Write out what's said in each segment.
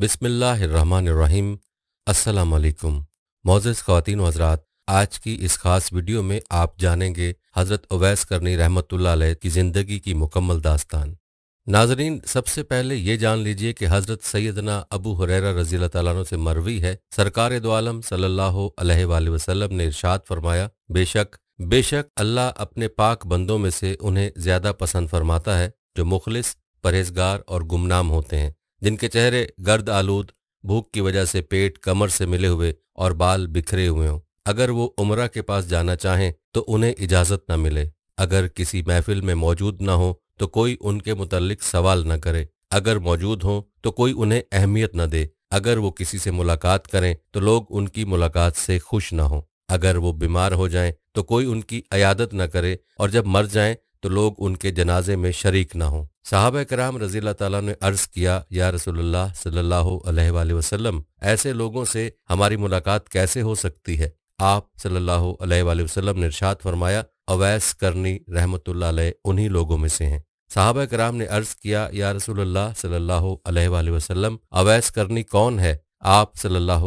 बिसमीम् असलकुम मोज़ ख़वान हजरात आज की इस खास वीडियो में आप जानेंगे हज़रत अवैस करनी रहमत की ज़िंदगी की मुकम्मल दास्तान नाजरीन सबसे पहले ये जान लीजिए कि हज़रत सैदना अबू हुररा रज़ी तु से मरवी है सरकार दोआलम सल्लल्लाहु अलैहि वसल्लम ने इरशाद फरमाया बेशक बेशक अल्लाह अपने पाक बंदों में से उन्हें ज़्यादा पसंद फरमाता है जो मुखलिस परहेजगार और गुमनाम होते हैं जिनके चेहरे गर्द आलूद भूख की वजह से पेट कमर से मिले हुए और बाल बिखरे हुए हों अगर वो उमरा के पास जाना चाहें तो उन्हें इजाजत न मिले अगर किसी महफिल में मौजूद न हो तो कोई उनके मुतलिक सवाल न करे अगर मौजूद हों तो कोई उन्हें अहमियत न दे अगर वो किसी से मुलाकात करें तो लोग उनकी मुलाकात से खुश न हों अगर वो बीमार हो जाएं तो कोई उनकी अयादत न करे और जब मर जाएं तो लोग उनके जनाजे में शरीक ना हों साहब कराम रजी तला ने अर्ज किया या रसोल्ला सल्ला वसलम ऐसे लोगों से हमारी मुलाकात कैसे हो सकती है आप सल्लल्लाहु अलैहि वसल्लम ने इर्शाद फरमाया अवैस करनी रहमत उन्हीं लोगों में से हैं साहब कराम ने अर्ज किया या रसोल्ला सल्लल्लाहु वसलम अवैस करनी कौन है आप सल्लाह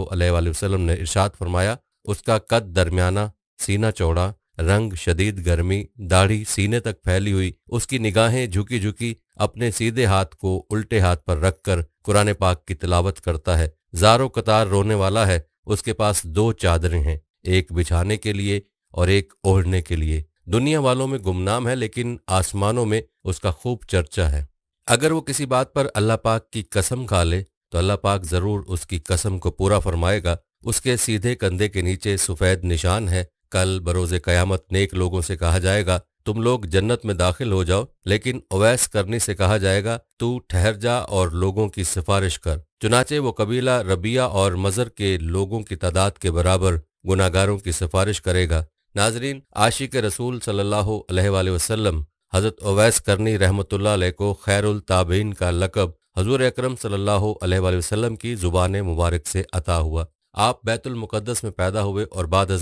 वसलम ने इर्शाद फरमाया उसका कद दरमियाना सीना चौड़ा रंग शदीद गर्मी दाढ़ी सीने तक फैली हुई उसकी निगाहें झुकी झुकी अपने सीधे हाथ को उल्टे हाथ पर रखकर कुरान पाक की तिलावत करता है जारो कतार रोने वाला है उसके पास दो चादरें हैं एक बिछाने के लिए और एक ओढ़ने के लिए दुनिया वालों में गुमनाम है लेकिन आसमानों में उसका खूब चर्चा है अगर वो किसी बात पर अल्लाह पाक की कसम खा ले तो अल्लाह पाक ज़रूर उसकी कसम को पूरा फरमाएगा उसके सीधे कंधे के नीचे सफ़ेद निशान है कल बरोज कयामत नेक लोगों से कहा जाएगा तुम लोग जन्नत में दाखिल हो जाओ लेकिन अवैस करनी से कहा जाएगा तू ठहर जा और लोगों की सिफारिश कर चुनाचे वो कबीला रबिया और मजर के लोगों की तादाद के बराबर गुनागारों की सिफारिश करेगा नाजरीन आशिक रसूल सल्लाम हज़रत अवैस करनी रहमतुल्लाह को खैर ताबीन का लकब हजूर अक्रम सल्लाम की ज़ुबान मुबारक से अता हुआ आप बैतुलमुक़दस में पैदा हुए और बाद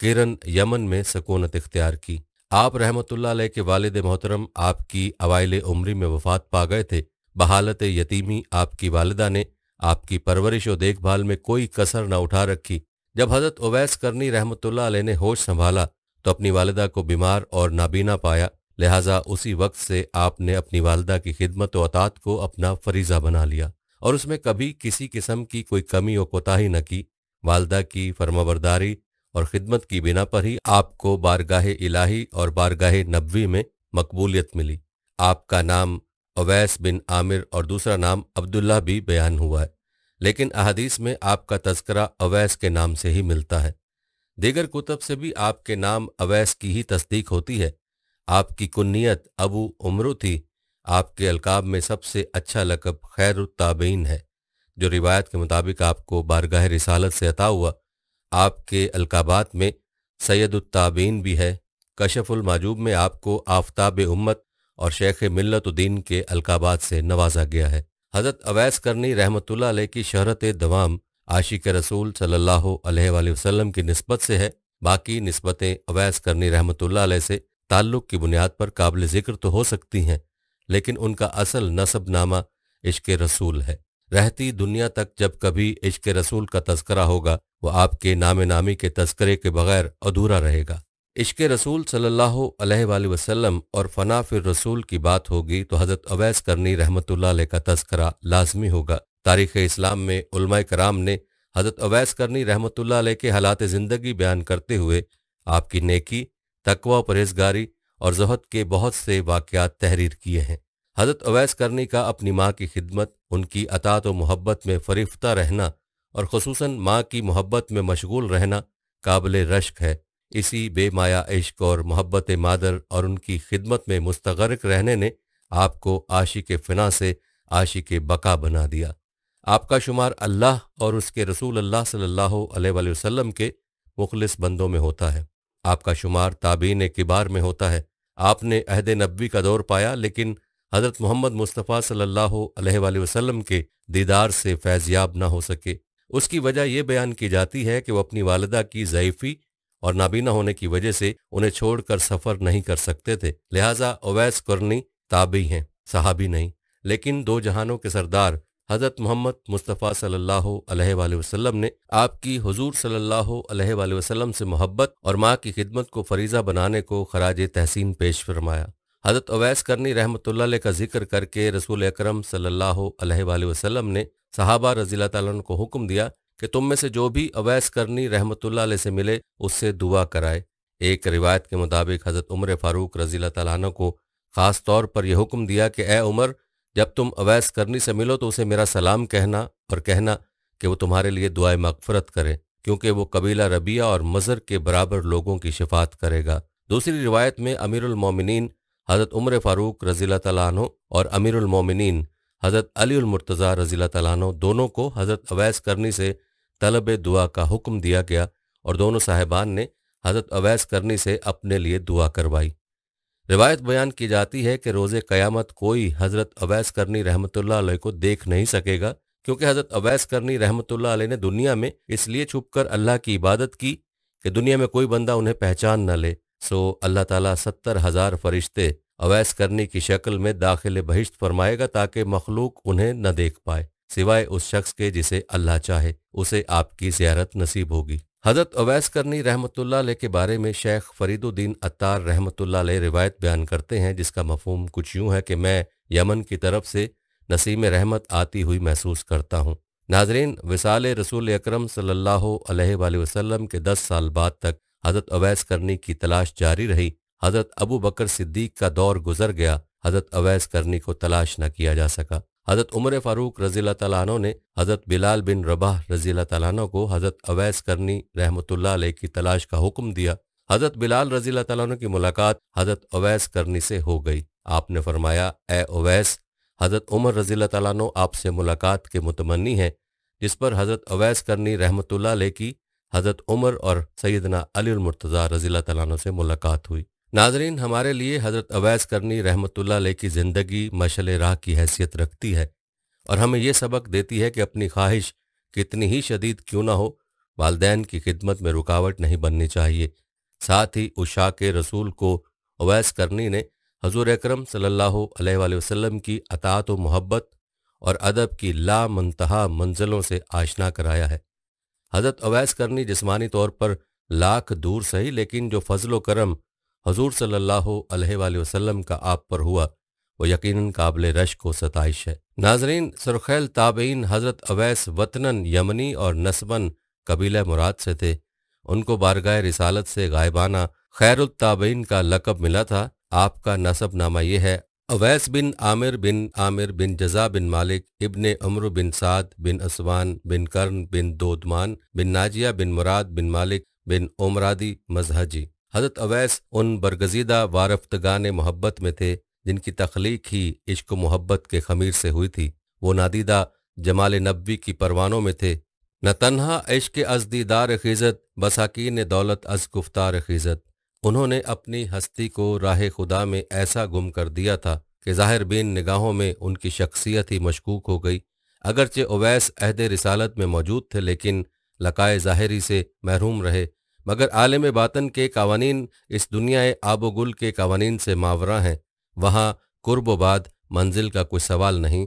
किरण यमन में सकूनत इख्तियार की आप रहमतुल्ला के वालद मोहतरम आपकी अवाइल उम्री में वफात पा गए थे बहालत यतीमी आपकी वालदा ने आपकी परवरिश और देखभाल में कोई कसर न उठा रखी जब हज़रत ओवैस करनी रहमतुल्ला ने होश संभाला तो अपनी वालदा को बीमार और नाबीना पाया लिहाजा उसी वक्त से आपने अपनी वालदा की खिदमत और अतात को अपना फरीजा बना लिया और उसमें कभी किसी किस्म की कोई कमी और कोताही न की वालदा की फर्माबरदारी और खिदमत की बिना पर ही आपको बारगाह इलाही और बारगाह नबी में मकबूलियत मिली आपका नाम अवैस बिन आमिर और दूसरा नाम अब्दुल्ला भी बयान हुआ है लेकिन अहदीस में आपका तस्करा अवैस के नाम से ही मिलता है दीगर कुतब से भी आपके नाम अवैस की ही तस्दीक होती है आपकी कुन्नीत अबू उम्र थी आपके अलकाब में सबसे अच्छा लकब खैर है जो रिवायत के मुताबिक आपको बारगाह रिसालत से अता हुआ आपके अलकाबात में सैदुलताबीन भी है कशफुल माजूब में आपको आफ्ताब उम्मत और शेख मिल्लतुद्दीन के अलकाबात से नवाजा गया है हज़रत अवैस करनी रहमत की शहरत दवाम आशिक रसूल सल्लल्लाहु अलैहि वसल्लम की नस्बत से है बाकी नस्बतें अवैस करनी रहमत से ताल्लुक़ की बुनियाद पर काबिल ज़िक्र तो हो सकती हैं लेकिन उनका असल नसब नामा इश्क रसूल है रहती दुनिया तक जब कभी इश्क रसूल का तस्करा होगा वह आपके नाम नामी के तस्करे के बगैर अधूरा रहेगा इश्क रसूल सल्लल्लाहु अलैहि वसल्लम और फनाफिर रसूल की बात होगी तो हज़रत अवैस करनी रहमत का तस्करा लाजमी होगा तारीख़ इस्लाम में उलमा कराम ने हज़रत अवैस करनी रहमत के हालात ज़िंदगी बयान करते हुए आपकी नेकी तकवा परहेजगारी और जहद के बहुत से वाक़ तहरीर किए हैं हजरत अवैस करनी का अपनी माँ की खिदमत उनकी अतात व मोहब्बत में फरीफ्ता रहना और खसूस माँ की मोहब्बत में मशगूल रहना काबिल रश्क है इसी बेमाया इश्क और मोहब्बत मादर और उनकी खिदमत में मुस्तरक रहने ने आपको आशी के फ़िना से आशी के बका बना दिया आपका शुमार अल्लाह और उसके रसूल अल्लाह सल्लल्लाहु अलैहि वसल्लम के मुखलिस बंदों में होता है आपका शुमार ताबीन किबार में होता है आपने अहद नब्बी का दौर पाया लेकिन हज़रत मोहम्मद मुस्तफ़ा सल्लल्लाहु अलैहि वसल्लम के दीदार से फैज़याब ना हो सके उसकी वजह यह बयान की जाती है कि वह अपनी वालदा की ज़यफ़ी और नाबीना होने की वजह से उन्हें छोड़कर सफ़र नहीं कर सकते थे लिहाजा अवैस करनी ताबी हैं सहाबी नहीं लेकिन दो जहानों के सरदार हज़रत मोहम्मद मुस्तफ़ा सल्लल्लाहु अलैहि वसल्लम ने आपकी हुजूर सल्लल्लाहु अलैहि वसल्लम से मोहब्बत और माँ की खिदमत को फरीज़ा बनाने को खराज तहसीन पेश फरमाया हज़रत अवैस करनी रहमतुल्ला का जिक्र करके रसूल अक्रम सल्ला वसलम ने सहाबा रजील तन को हुक्म दिया कि तुम में से जो भी अवैस करनी रहमतुल्ला से मिले उससे दुआ कराए एक रिवायत के मुताबिक हज़रत उम्र फारूक रजील तन को ख़ास तौर पर यह हुक्म दिया कि ए उमर जब तुम अवैस करनी से मिलो तो उसे मेरा सलाम कहना और कहना कि वो तुम्हारे लिए दुआ मकफरत करें क्योंकि वो कबीला रबिया और मज़र के बराबर लोगों की शिफात करेगा दूसरी रिवायत में अमीरमिन हज़रत उम्र फ़ारूक रज़ीला तैनो और अमीरमिन हज़रत अलीमरतज़ा रज़ीला तैनो दोनों को हज़रत अवैस करनी से तलब दुआ का हुक्म दिया गया और दोनों साहिबान ने हज़रत अवैस करनी से अपने लिए दुआ करवाई रिवायत बयान की जाती है कि रोज़े क़यामत कोई हज़रत अवैस करनी रहमतुल्ला को देख नहीं सकेगा क्योंकि हज़रत अवैस करनी रहमतुल्ला ने दुनिया में इसलिए छुपकर अल्लाह की इबादत की कि दुनिया में कोई बंदा उन्हें पहचान न ले सो अल्लाह ताला सत्तर हजार फरिश्ते अवैस करने की शक्ल में दाखिल बहिश्त फरमाएगा ताकि मखलूक उन्हें न देख पाए सिवाय उस शख्स के जिसे अल्लाह चाहे उसे आपकी ज्यारत नसीब होगी हजरत अवैस करनी रहमतुल्ला के बारे में शेख फरीदुद्दीन अत्तार रहमतुल्ला रिवायत बयान करते हैं जिसका मफहम कुछ यूं है कि मैं यमन की तरफ से नसीम रहमत आती हुई महसूस करता हूँ नाजरीन विसाल रसूल अक्रम सल्ला वसलम के दस साल बाद तक हजरत अवैस करनी की तलाश जारी रही हजरत अबू बकर सिद्दीक का दौर गुजर गया हजरत अवैस करनी को तलाश न किया जा सका हजरत उमर फारूक रजील तैनों ने हजरत बिलाल बिन रबाह रजील तैनों को हजरत अवैस करनी रहमतुल्ला की तलाश का हुक्म दिया हजरत बिलाल रजी तैनों की मुलाकात हजरत अवैस करनी से हो गई आपने फरमाया ए अवैस हजरत उमर रजील तैनों आपसे मुलाकात के मुतमनी हैं जिस पर हजरत अवैस करनी रहमतुल्ला की हज़रत उमर और सैदना अली मुर्तज़ा रजील से मुलाकात हुई नाजरीन हमारे लिए हज़रत अवैस करनी रहमतुल्ला की ज़िंदगी मशल राह की हैसियत रखती है और हमें यह सबक देती है कि अपनी ख्वाहिश कितनी ही शदीद क्यों ना हो वालदेन की खिदमत में रुकावट नहीं बननी चाहिए साथ ही उषा के रसूल को अवैस करनी ने हजूर अक्रम सल्ला वसलम की अतात व मोहब्बत और अदब की मनतहा मंजिलों से आशना कराया है हजरत अवैस करनी जिस्मानी तौर पर लाख दूर सही लेकिन जो फजलो करम हजूर सल्ला वसलम का आप पर हुआ वो यकीन काबिल रश को सतश है नाजरीन सुरखैल ताबेन हजरत अवैस वतनन यमनी और नस्बन कबीले मुराद से थे उनको बारगाह रिसालत से गायबाना खैरुल ताबेन का लकब मिला था आपका नसब नामा यह है अवैस बिन आमिर बिन आमिर बिन जजा बिन मालिक इब्ने अमरु बिन साद बिन असवान बिन कर्न बिन दोदमान बिन नाजिया बिन मुराद बिन मालिक बिन ओमरादी मजहजी हजरत अवैस उन बरगजीदा वारफ्तगान मोहब्बत में थे जिनकी तख्लीक ही इश्क मोहब्बत के खमीर से हुई थी वो नादीदा जमाल नब्बी की परवानों में थे न तनहा इश्क अज दीदार खीजत बसाकिन दौलत अज गुफ्तार खीजत उन्होंने अपनी हस्ती को राह खुदा में ऐसा गुम कर दिया था कि जाहिर बीन निगाहों में उनकी शख्सियत ही मशकूक हो गई अगरचे ओवैस अहद रिसालत में मौजूद थे लेकिन लकाए ज़ाहरी से महरूम रहे मगर आलम बातन के कवानीन इस दुनिया आबो गुल के कवानीन से मावरा हैं वहाँ कुर्बाद मंजिल का कोई सवाल नहीं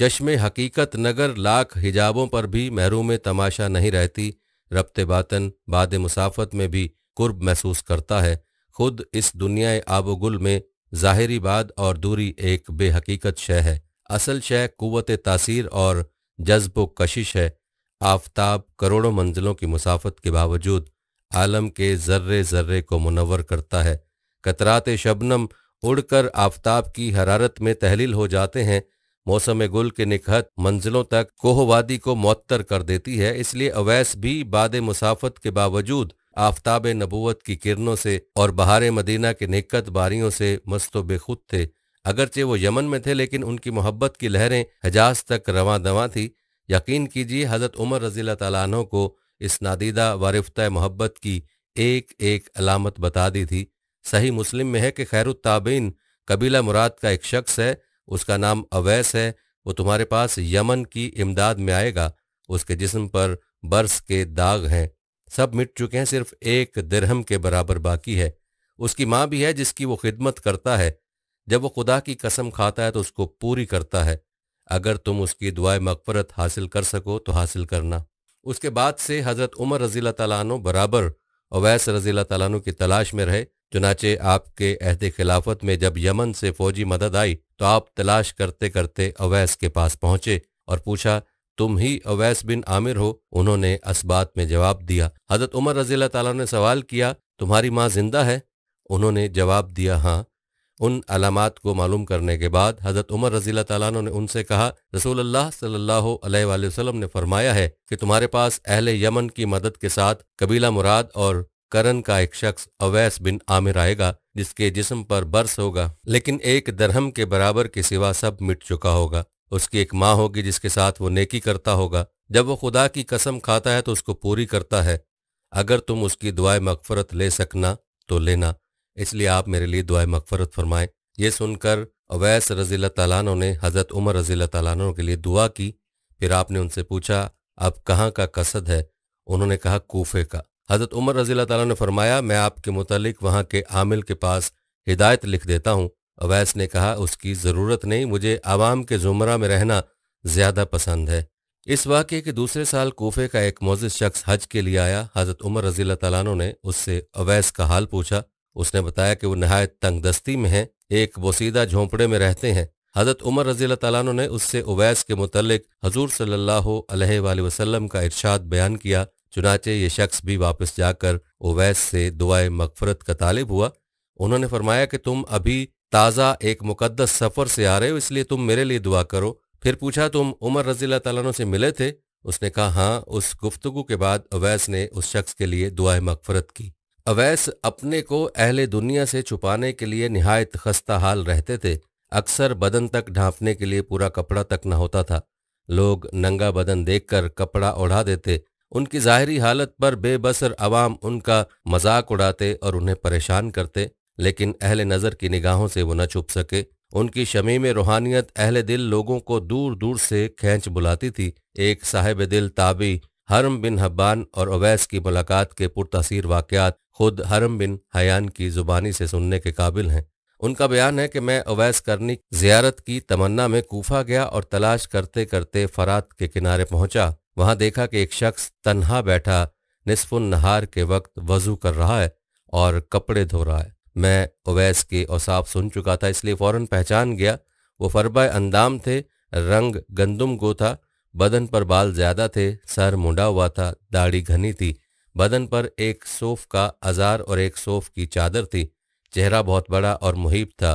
चश्म हकीकत नगर लाख हिजाबों पर भी महरूम तमाशा नहीं रहती रबत बातन बाद मुसाफत में भी कुर्ब महसूस करता है खुद इस दुनिया आबोगुल में ज़ाहरी बाद और दूरी एक बेहकीकत शय है असल शय कुत तासीर और जज्ब कशिश है आफ्ताब करोड़ों मंजिलों की मुसाफत के बावजूद आलम के जर्रे जर्रे को मुनवर करता है कतरात शबनम उड़कर आफ्ताब की हरारत में तहलील हो जाते हैं मौसम गुल के निखत मंजिलों तक कोहवादी को मअतर कर देती है इसलिए अवैस भी बाद मुसाफत के बावजूद आफ्ताब नबूत की किरणों से और बहार मदीना के निकत बारियों से मस्त बेखुद थे अगरचे वो यमन में थे लेकिन उनकी मोहब्बत की लहरें हजाज तक रवा दवा थी यकीन कीजिए हज़रत उमर रजील तैनों को इस नादीदा वारफ्ता मोहब्बत की एक एक अलामत बता दी थी सही मुस्लिम में है कि खैरुत्ताबीन कबीला मुराद का एक शख्स है उसका नाम अवैस है वो तुम्हारे पास यमन की इमदाद में आएगा उसके जिस्म पर बर्स के दाग हैं सब मिट चुके हैं सिर्फ एक दिरहम के बराबर बाकी है उसकी माँ भी है जिसकी वो खिदमत करता है जब वो खुदा की कसम खाता है तो उसको पूरी करता है अगर तुम उसकी दुआ मकफरत हासिल कर सको तो हासिल करना उसके बाद से हज़रत उमर रजील तु बराबर अवैस रजील तु की तलाश में रहे चुनाचे आपके अहद खिलाफत में जब यमन से फौजी मदद आई तो आप तलाश करते करते अवैस के पास पहुंचे और पूछा तुम ही अवैस बिन आमिर हो उन्होंने असबात में जवाब दिया हजरत उमर रजील्ला तला ने सवाल किया तुम्हारी माँ जिंदा है उन्होंने जवाब दिया हाँ उन अलामत को मालूम करने के बाद हज़रत उमर रजील्ला तला ने उनसे कहा रसूल अल्लाह सल्लल्लाहु अलैहि वसल्लम ने फरमाया है कि तुम्हारे पास अहल यमन की मदद के साथ कबीला मुराद और करन का एक शख्स अवैस बिन आमिर आएगा जिसके जिस्म पर बर्स होगा लेकिन एक दरहम के बराबर के सिवा सब मिट चुका होगा उसकी एक माँ होगी जिसके साथ वो नेकी करता होगा जब वो खुदा की कसम खाता है तो उसको पूरी करता है अगर तुम उसकी दुआए मकफरत ले सकना तो लेना इसलिए आप मेरे लिए दुआए मकफरत फरमाएं ये सुनकर अवैस रजील तैलानों ने हज़रत उमर रजील तैलानों के लिए दुआ की फिर आपने उनसे पूछा अब कहाँ का कसद है उन्होंने कहा कोफे का हज़रत उमर रजील तैला ने फरमाया मैं आपके मुतलिक वहाँ के आमिल के पास हिदायत लिख देता हूँ अवैस ने कहा उसकी ज़रूरत नहीं मुझे आवाम के जुमरा में रहना ज़्यादा पसंद है इस वाक्य के दूसरे साल कोफे का एक मोजिद शख्स हज के लिए आया हज़रत उमर रज़ी तु ने उससे अवैस का हाल पूछा उसने बताया कि वो नहायत तंग दस्ती में है एक बोसीदा झोंपड़े में रहते हैं हज़रत उमर रजी तु ने उससे अवैस के मुतलिक हजूर सल्लाम का इर्शाद बयान किया चुनाचे ये शख्स भी वापस जाकर अवैस से दुआए मकफरत का तालिब हुआ उन्होंने फरमाया कि तुम अभी ताज़ा एक मुकद्दस सफ़र से आ रहे हो इसलिए तुम मेरे लिए दुआ करो फिर पूछा तुम उमर रजील तला से मिले थे उसने कहा हाँ उस गुफ्तगु के बाद अवैस ने उस शख्स के लिए दुआ मकफरत की अवैस अपने को अहले दुनिया से छुपाने के लिए नहायत खस्ता हाल रहते थे अक्सर बदन तक ढांपने के लिए पूरा कपड़ा तक न होता था लोग नंगा बदन देखकर कपड़ा ओढ़ा देते उनकी जाहरी हालत पर बेबसर आवाम उनका मजाक उड़ाते और उन्हें परेशान करते लेकिन अहले नज़र की निगाहों से वो न छुप सके उनकी शमी में रूहानियत अहले दिल लोगों को दूर दूर से खेच बुलाती थी एक साहेब दिल ताबी हरम बिन हब्बान और अवैस की मुलाकात के पुरतासीर वाक़ात खुद हरम बिन हयान की ज़ुबानी से सुनने के काबिल हैं उनका बयान है कि मैं अवैस करनी जियारत की तमन्ना में कूफा गया और तलाश करते करते फरात के किनारे पहुंचा वहां देखा कि एक शख्स तन्हा बैठा निसफुन नहार के वक्त वजू कर रहा है और कपड़े धो रहा है मैं ओवैस के औसाफ सुन चुका था इसलिए फौरन पहचान गया वो फरबा अंदाम थे रंग गंदुम गो था बदन पर बाल ज्यादा थे सर मुंडा हुआ था दाढ़ी घनी थी बदन पर एक सोफ का अजार और एक सोफ की चादर थी चेहरा बहुत बड़ा और मुहिब था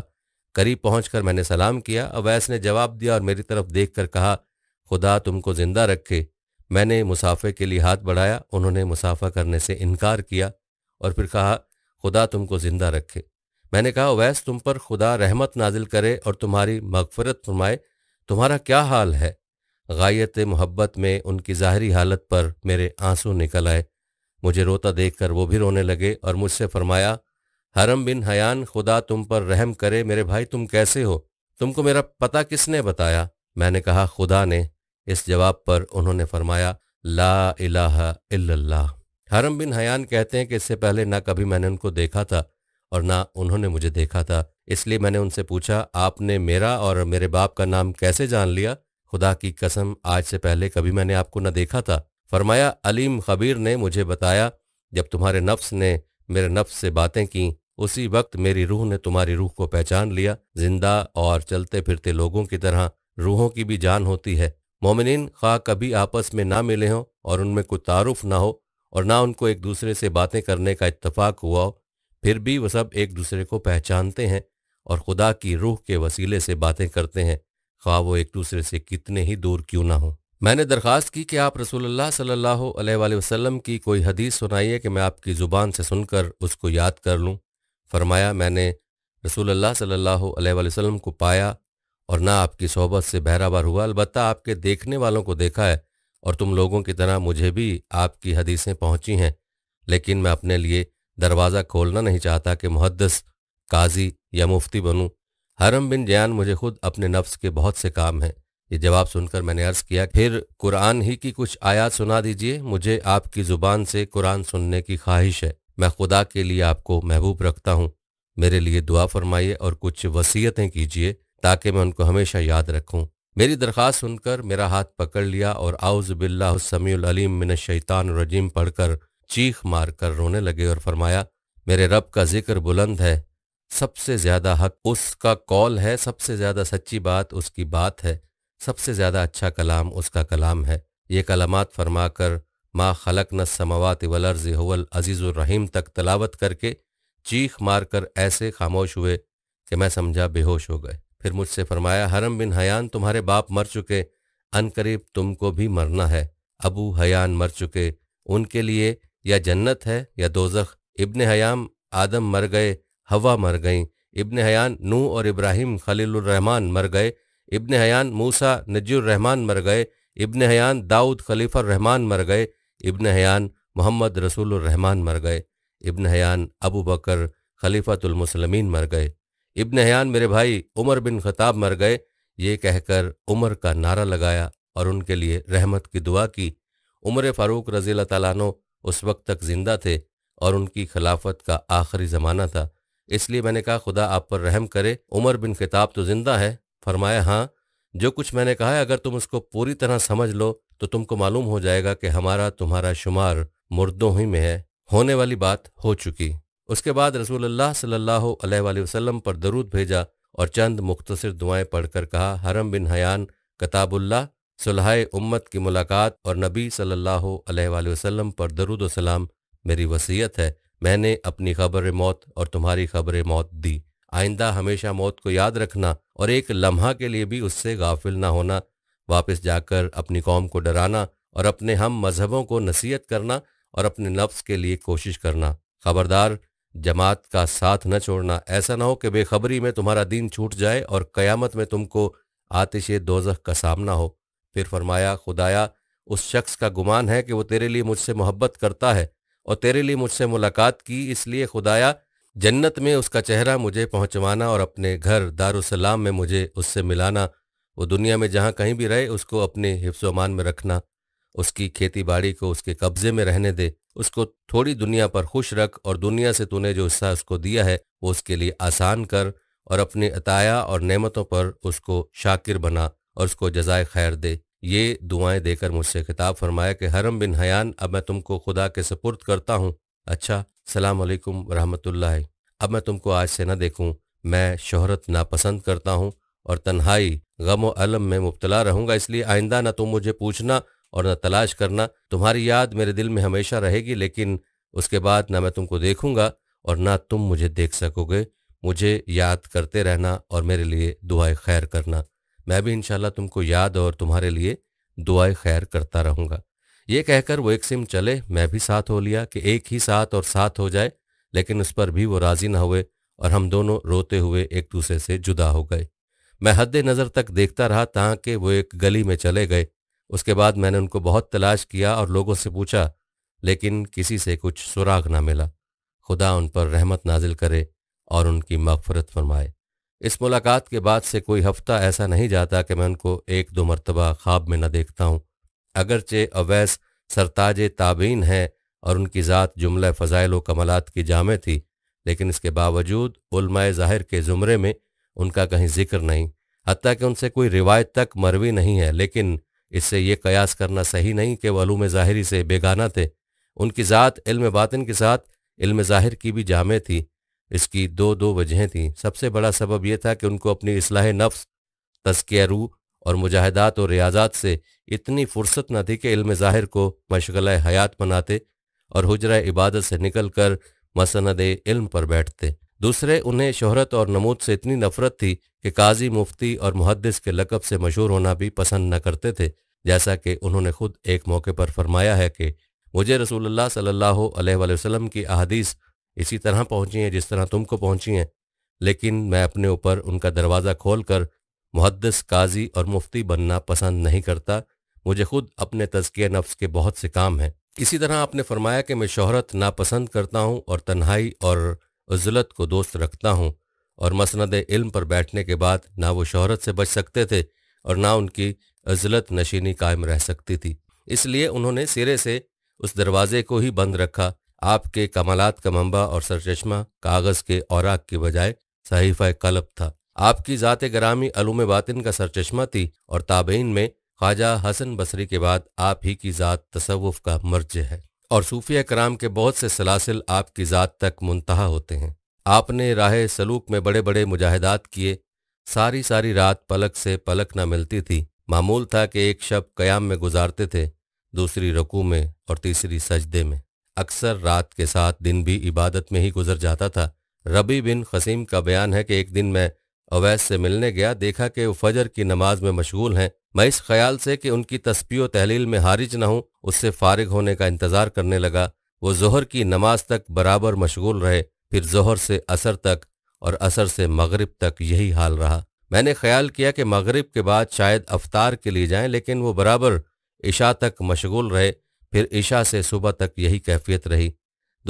करीब पहुंचकर मैंने सलाम किया अवैस ने जवाब दिया और मेरी तरफ देखकर कहा खुदा तुमको जिंदा रखे मैंने मुसाफे के लिए हाथ बढ़ाया उन्होंने मुसाफा करने से इनकार किया और फिर कहा खुदा तुमको जिंदा रखे मैंने कहा वैस तुम पर खुदा रहमत नाजिल करे और तुम्हारी मगफरत फरमाए तुम्हारा क्या हाल है गायत मोहब्बत में उनकी ज़ाहरी हालत पर मेरे आंसू निकल आए मुझे रोता देखकर वो भी रोने लगे और मुझसे फरमाया हरम बिन हयान खुदा तुम पर रहम करे मेरे भाई तुम कैसे हो तुमको मेरा पता किसने बताया मैंने कहा खुदा ने इस जवाब पर उन्होंने फरमाया ला अला हरम बिन हयान कहते हैं कि इससे पहले ना कभी मैंने उनको देखा था और ना उन्होंने मुझे देखा था इसलिए मैंने उनसे पूछा आपने मेरा और मेरे बाप का नाम कैसे जान लिया खुदा की कसम आज से पहले कभी मैंने आपको ना देखा था फरमाया अलीम खबीर ने मुझे बताया जब तुम्हारे नफ्स ने मेरे नफ्स से बातें की उसी वक्त मेरी रूह ने तुम्हारी रूह को पहचान लिया जिंदा और चलते फिरते लोगों की तरह रूहों की भी जान होती है मोमिन खा कभी आपस में ना मिले हों और उनमें कोई तारुफ ना हो और ना उनको एक दूसरे से बातें करने का इतफ़ाक़ हुआ फिर भी वह सब एक दूसरे को पहचानते हैं और खुदा की रूह के वसीले से बातें करते हैं ख्वा वो एक दूसरे से कितने ही दूर क्यों ना हो मैंने दरख्वास्त की कि आप रसोल्ला सल्ला वसलम की कोई हदीस सुनाइए कि मैं आपकी ज़ुबान से सुनकर उसको याद कर लूँ फरमाया मैंने रसोल्ला सल्ला वसलम को पाया और ना आपकी सोहबत से बहरावर हुआ अलबत्त आपके देखने वालों को देखा है और तुम लोगों की तरह मुझे भी आपकी हदीसें पहुंची हैं लेकिन मैं अपने लिए दरवाज़ा खोलना नहीं चाहता कि मुहदस काजी या मुफ्ती बनूं हरम बिन जयान मुझे खुद अपने नफ्स के बहुत से काम हैं ये जवाब सुनकर मैंने अर्ज़ किया फिर कुरान ही की कुछ आयात सुना दीजिए मुझे आपकी ज़ुबान से कुरान सुनने की ख्वाहिश है मैं खुदा के लिए आपको महबूब रखता हूँ मेरे लिए दुआ फरमाइए और कुछ वसीयतें कीजिए ताकि मैं उनको हमेशा याद रखूँ मेरी दरख्वास्त सुनकर मेरा हाथ पकड़ लिया और आउज बिल्ला समील मिन शैतान रजीम पढ़कर चीख मार कर रोने लगे और फरमाया मेरे रब का जिक्र बुलंद है सबसे ज़्यादा हक उसका कौल है सबसे ज़्यादा सच्ची बात उसकी बात है सबसे ज़्यादा अच्छा कलाम उसका कलाम है ये फरमा कर माँ खलक न समवात वलर्ज हवल अजीज़ुलरहीम तक तलावत करके चीख मार कर ऐसे खामोश हुए कि मैं समझा बेहोश हो गए फिर मुझसे फरमाया हरम बिन हयान तुम्हारे बाप मर चुके अनकरीब तुमको भी मरना है अबू हयान मर चुके उनके लिए या जन्नत है या दोजख इब्न हयाम आदम मर गए हवा मर गई इब्न हयान नू और इब्राहिम खलीलरहमान मर गए इब्न हयान मूसा नजीरहमान मर गए इब्न हयान दाऊद खलीफा रहमान मर गए इब्न हयान मोहम्मद रसूलुर्रहमान मर गए इब्न हयान अबू बकर खलीफतुलमसलमीन मर गए इब्न हयान मेरे भाई उमर बिन खताब मर गए ये कहकर उमर का नारा लगाया और उनके लिए रहमत की दुआ की उमर फारूक रजील तु उस वक्त तक जिंदा थे और उनकी खिलाफत का आखिरी ज़माना था इसलिए मैंने कहा खुदा आप पर रहम करे उमर बिन खिताब तो जिंदा है फरमाया हाँ जो कुछ मैंने कहा है अगर तुम उसको पूरी तरह समझ लो तो तुमको मालूम हो जाएगा कि हमारा तुम्हारा शुमार मुर्दों ही में है होने वाली बात हो चुकी उसके बाद रसूलुल्लाह सल्लल्लाहु अलैहि वसल्लम पर दरूद भेजा और चंद मुख्तसर दुआएं पढ़कर कहा हरम बिन हयान कताबुल्ला सुलहाय उम्मत की मुलाकात और नबी सल्लल्लाहु अलैहि वसल्लम पर दरूद सलाम मेरी वसीयत है मैंने अपनी खबर मौत और तुम्हारी खबर मौत दी आइंदा हमेशा मौत को याद रखना और एक लम्हा के लिए भी उससे गाफिल ना होना वापस जाकर अपनी कौम को डराना और अपने हम मजहबों को नसीहत करना और अपने नफ्स के लिए कोशिश करना खबरदार जमात का साथ न छोड़ना ऐसा ना हो कि बेखबरी में तुम्हारा दिन छूट जाए और कयामत में तुमको आतिश दोजह का सामना हो फिर फरमाया खुदाया उस शख्स का गुमान है कि वो तेरे लिए मुझसे मोहब्बत करता है और तेरे लिए मुझसे मुलाकात की इसलिए खुदाया जन्नत में उसका चेहरा मुझे पहुंचवाना और अपने घर दारुसलाम में मुझे उससे मिलाना वो दुनिया में जहाँ कहीं भी रहे उसको अपने हिफ्सोमान में रखना उसकी खेती बाड़ी को उसके कब्जे में रहने दे उसको थोड़ी दुनिया पर खुश रख और दुनिया से तूने जो हिस्सा उसको दिया है वो उसके लिए आसान कर और अपने अताया और नेमतों पर उसको शाकिर बना और उसको जजाय खैर दे ये दुआएं देकर मुझसे खिताब फरमाया कि हरम बिन हयान अब मैं तुमको खुदा के सपुर्द करता हूँ अच्छा सलाम अलैकुम रहमतुल्लाह अब मैं तुमको आज से न देखूँ मैं शोहरत नापसंद करता हूँ और तन्हाई गम अलम में मुबतला रहूँगा इसलिए आइंदा ना तुम मुझे पूछना और न तलाश करना तुम्हारी याद मेरे दिल में हमेशा रहेगी लेकिन उसके बाद ना मैं तुमको देखूंगा और ना तुम मुझे देख सकोगे मुझे याद करते रहना और मेरे लिए दुआए खैर करना मैं भी इनशाला तुमको याद और तुम्हारे लिए दुआए खैर करता रहूंगा ये कहकर वो एक सिम चले मैं भी साथ हो लिया कि एक ही साथ और साथ हो जाए लेकिन उस पर भी वो राजी न हुए और हम दोनों रोते हुए एक दूसरे से जुदा हो गए मैं हद नज़र तक देखता रहा ताकि वो एक गली में चले गए उसके बाद मैंने उनको बहुत तलाश किया और लोगों से पूछा लेकिन किसी से कुछ सुराग ना मिला खुदा उन पर रहमत नाजिल करे और उनकी मगफरत फरमाए इस मुलाकात के बाद से कोई हफ्ता ऐसा नहीं जाता कि मैं उनको एक दो मरतबा ख्वाब में न देखता हूँ अगरचे अवैस सरताज ताबीन है और उनकी ज़ात जुमला फ़जाइल कमलात की जामे थी लेकिन इसके बावजूद उलमाए ज़ाहिर के ज़ुमरे में उनका कहीं जिक्र नहीं हती कि उनसे कोई रिवायत तक मरवी नहीं है लेकिन इससे ये कयास करना सही नहीं कि वह में ज़ाहरी से बेगाना थे उनकी ज़ात इल्म बातिन के साथ इल्म ज़ाहिर की भी जामे थी इसकी दो दो वजहें थीं सबसे बड़ा सबब यह था कि उनको अपनी असलाह नफ्स तस्किया रू और मुजाहदात और रियाजात से इतनी फुर्सत न थी कि इल्म ज़ाहिर को मशगल हयात बनाते और हजरा इबादत से निकल कर मसंद इल्म पर बैठते दूसरे उन्हें शोहरत और नमूद से इतनी नफरत थी कि काजी मुफ्ती और मुहदस के लकब से मशहूर होना भी पसंद न करते थे जैसा कि उन्होंने खुद एक मौके पर फरमाया है कि मुझे रसूलुल्लाह सल्लल्लाहु अलैहि वसल्लम की अहदीस इसी तरह पहुंची हैं जिस तरह तुमको पहुंची हैं लेकिन मैं अपने ऊपर उनका दरवाज़ा कर मुहदस काजी और मुफ्ती बनना पसंद नहीं करता मुझे खुद अपने तजकिया नफ्स के बहुत से काम हैं इसी तरह आपने फरमाया कि मैं शहरत नापसंद करता हूँ और तन्हाई और उजलत को दोस्त रखता हूँ और मसंद इल्म पर बैठने के बाद ना वो शहरत से बच सकते थे और ना उनकी अजलत नशीनी कायम रह सकती थी इसलिए उन्होंने सिरे से उस दरवाजे को ही बंद रखा आपके कमालात का मंबा और सरचश्मा कागज़ के औराक के बजाय सहीफा कलब था आपकी ज़ात ग्रामी अलूम बातिन का सरचश्मा थी और ताबेन में ख्वाजा हसन बसरी के बाद आप ही की ज़ात तसवुफ़ का मर्ज है और सूफिया कराम के बहुत से सलासिल आपकी ज़ात तक मुंतहा होते हैं आपने राह सलूक में बड़े बड़े मुजाहिदात किए सारी सारी रात पलक से पलक न मिलती थी मामूल था कि एक शब कयाम में गुजारते थे दूसरी रकू में और तीसरी सजदे में अक्सर रात के साथ दिन भी इबादत में ही गुजर जाता था रबी बिन खसीम का बयान है कि एक दिन मैं अवैस से मिलने गया देखा कि वो फजर की नमाज में मशगूल हैं मैं इस ख्याल से कि उनकी तस्वीर तहलील में हारिज न हूँ उससे फारिग होने का इंतजार करने लगा वो जहर की नमाज तक बराबर मशगूल रहे फिर जहर से असर तक और असर से मगरब तक यही हाल रहा मैंने ख्याल किया कि मग़रब के बाद शायद अवतार के लिए जाएं लेकिन वो बराबर इशा तक मशगूल रहे फिर इशा से सुबह तक यही कैफियत रही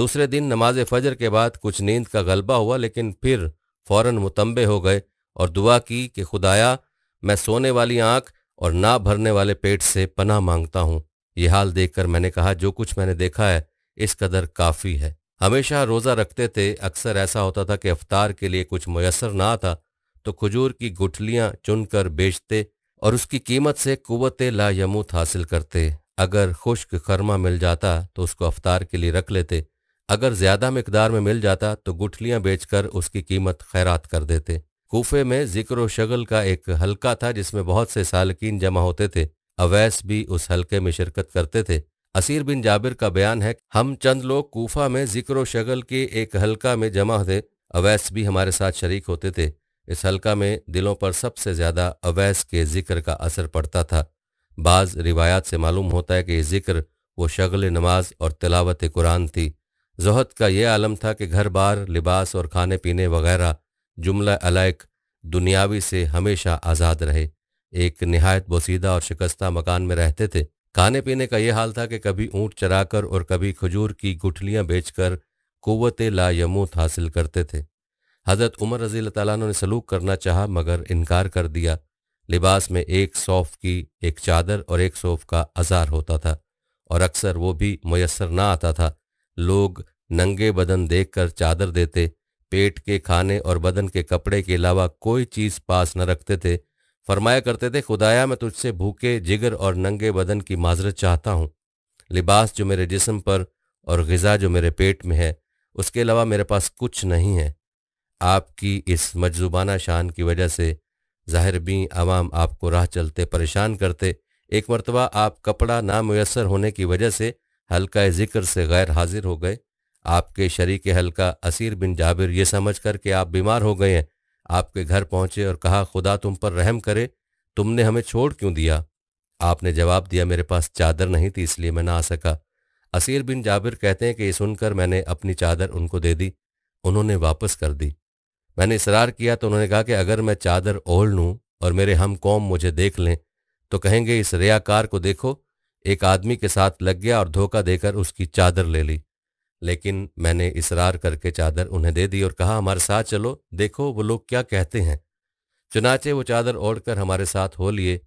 दूसरे दिन नमाज फजर के बाद कुछ नींद का गलबा हुआ लेकिन फिर फौरन मुतंबे हो गए और दुआ की कि खुदाया मैं सोने वाली आंख और ना भरने वाले पेट से पना मांगता हूं यह हाल देखकर मैंने कहा जो कुछ मैंने देखा है इस कदर काफ़ी है हमेशा रोज़ा रखते थे अक्सर ऐसा होता था कि अफ्तार के लिए कुछ मैसर ना आता तो खजूर की गुठलियां चुनकर बेचते और उसकी कीमत से कुत ला यमूत हासिल करते अगर खुश्क खरमा मिल जाता तो उसको अफ्तार के लिए रख लेते अगर ज़्यादा मकदार में मिल जाता तो गुठलियां बेचकर उसकी कीमत खैरात कर देते कूफे में जिक्र शगल का एक हलका था जिसमें बहुत से सालकिन जमा होते थे अवैस भी उस हलके में शिरकत करते थे असीर बिन जाबिर का बयान है हम चंद लोग कूफा में जिक्र शगल के एक हलका में जमा थे अवैस भी हमारे साथ शरीक होते थे इस हलका में दिलों पर सबसे ज्यादा अवैस के जिक्र का असर पड़ता था बाज रिवायात से मालूम होता है कि ये जिक्र वो शगल नमाज और तिलावत कुरान थी जहद का यह आलम था कि घर बार लिबास और खाने पीने वगैरह जुमला अलैक दुनियावी से हमेशा आज़ाद रहे एक नहायत बसीदा और शिकस्ता मकान में रहते थे खाने पीने का यह हाल था कि कभी ऊँट चराकर और कभी खजूर की गुठलियाँ बेचकर कुत लायमूत हासिल करते थे हज़रत उमर रजील तला ने सलूक करना चाहा मगर इनकार कर दिया लिबास में एक सौफ की एक चादर और एक सौफ का अजार होता था और अक्सर वो भी मैसर ना आता था लोग नंगे बदन देखकर चादर देते पेट के खाने और बदन के कपड़े के अलावा कोई चीज पास न रखते थे फरमाया करते थे खुदाया मैं तुझसे भूखे जिगर और नंगे बदन की माजरत चाहता हूँ लिबास जो मेरे जिसम पर और गज़ा जो मेरे पेट में है उसके अलावा मेरे पास कुछ नहीं है आपकी इस मजजुबाना शान की वजह से जाहिर भी आवाम आपको राह चलते परेशान करते एक मरतबा आप कपड़ा नामयसर होने की वजह से हल्का ज़िक्र से गैर हाजिर हो गए आपके शरीक हल्का असीर बिन जाबिर ये समझ कर कि आप बीमार हो गए हैं आपके घर पहुंचे और कहा खुदा तुम पर रहम करे तुमने हमें छोड़ क्यों दिया आपने जवाब दिया मेरे पास चादर नहीं थी इसलिए मैं ना आ सका असीर बिन जाबिर कहते हैं कि सुनकर मैंने अपनी चादर उनको दे दी उन्होंने वापस कर दी मैंने इसरार किया तो उन्होंने कहा कि अगर मैं चादर ओढ़ लूँ और मेरे हम कौम मुझे देख लें तो कहेंगे इस रेयाकार को देखो एक आदमी के साथ लग गया और धोखा देकर उसकी चादर ले ली लेकिन मैंने इसरार करके चादर उन्हें दे दी और कहा हमारे साथ चलो देखो वो लोग क्या कहते हैं चुनाचे वो चादर ओढ़कर हमारे साथ हो लिए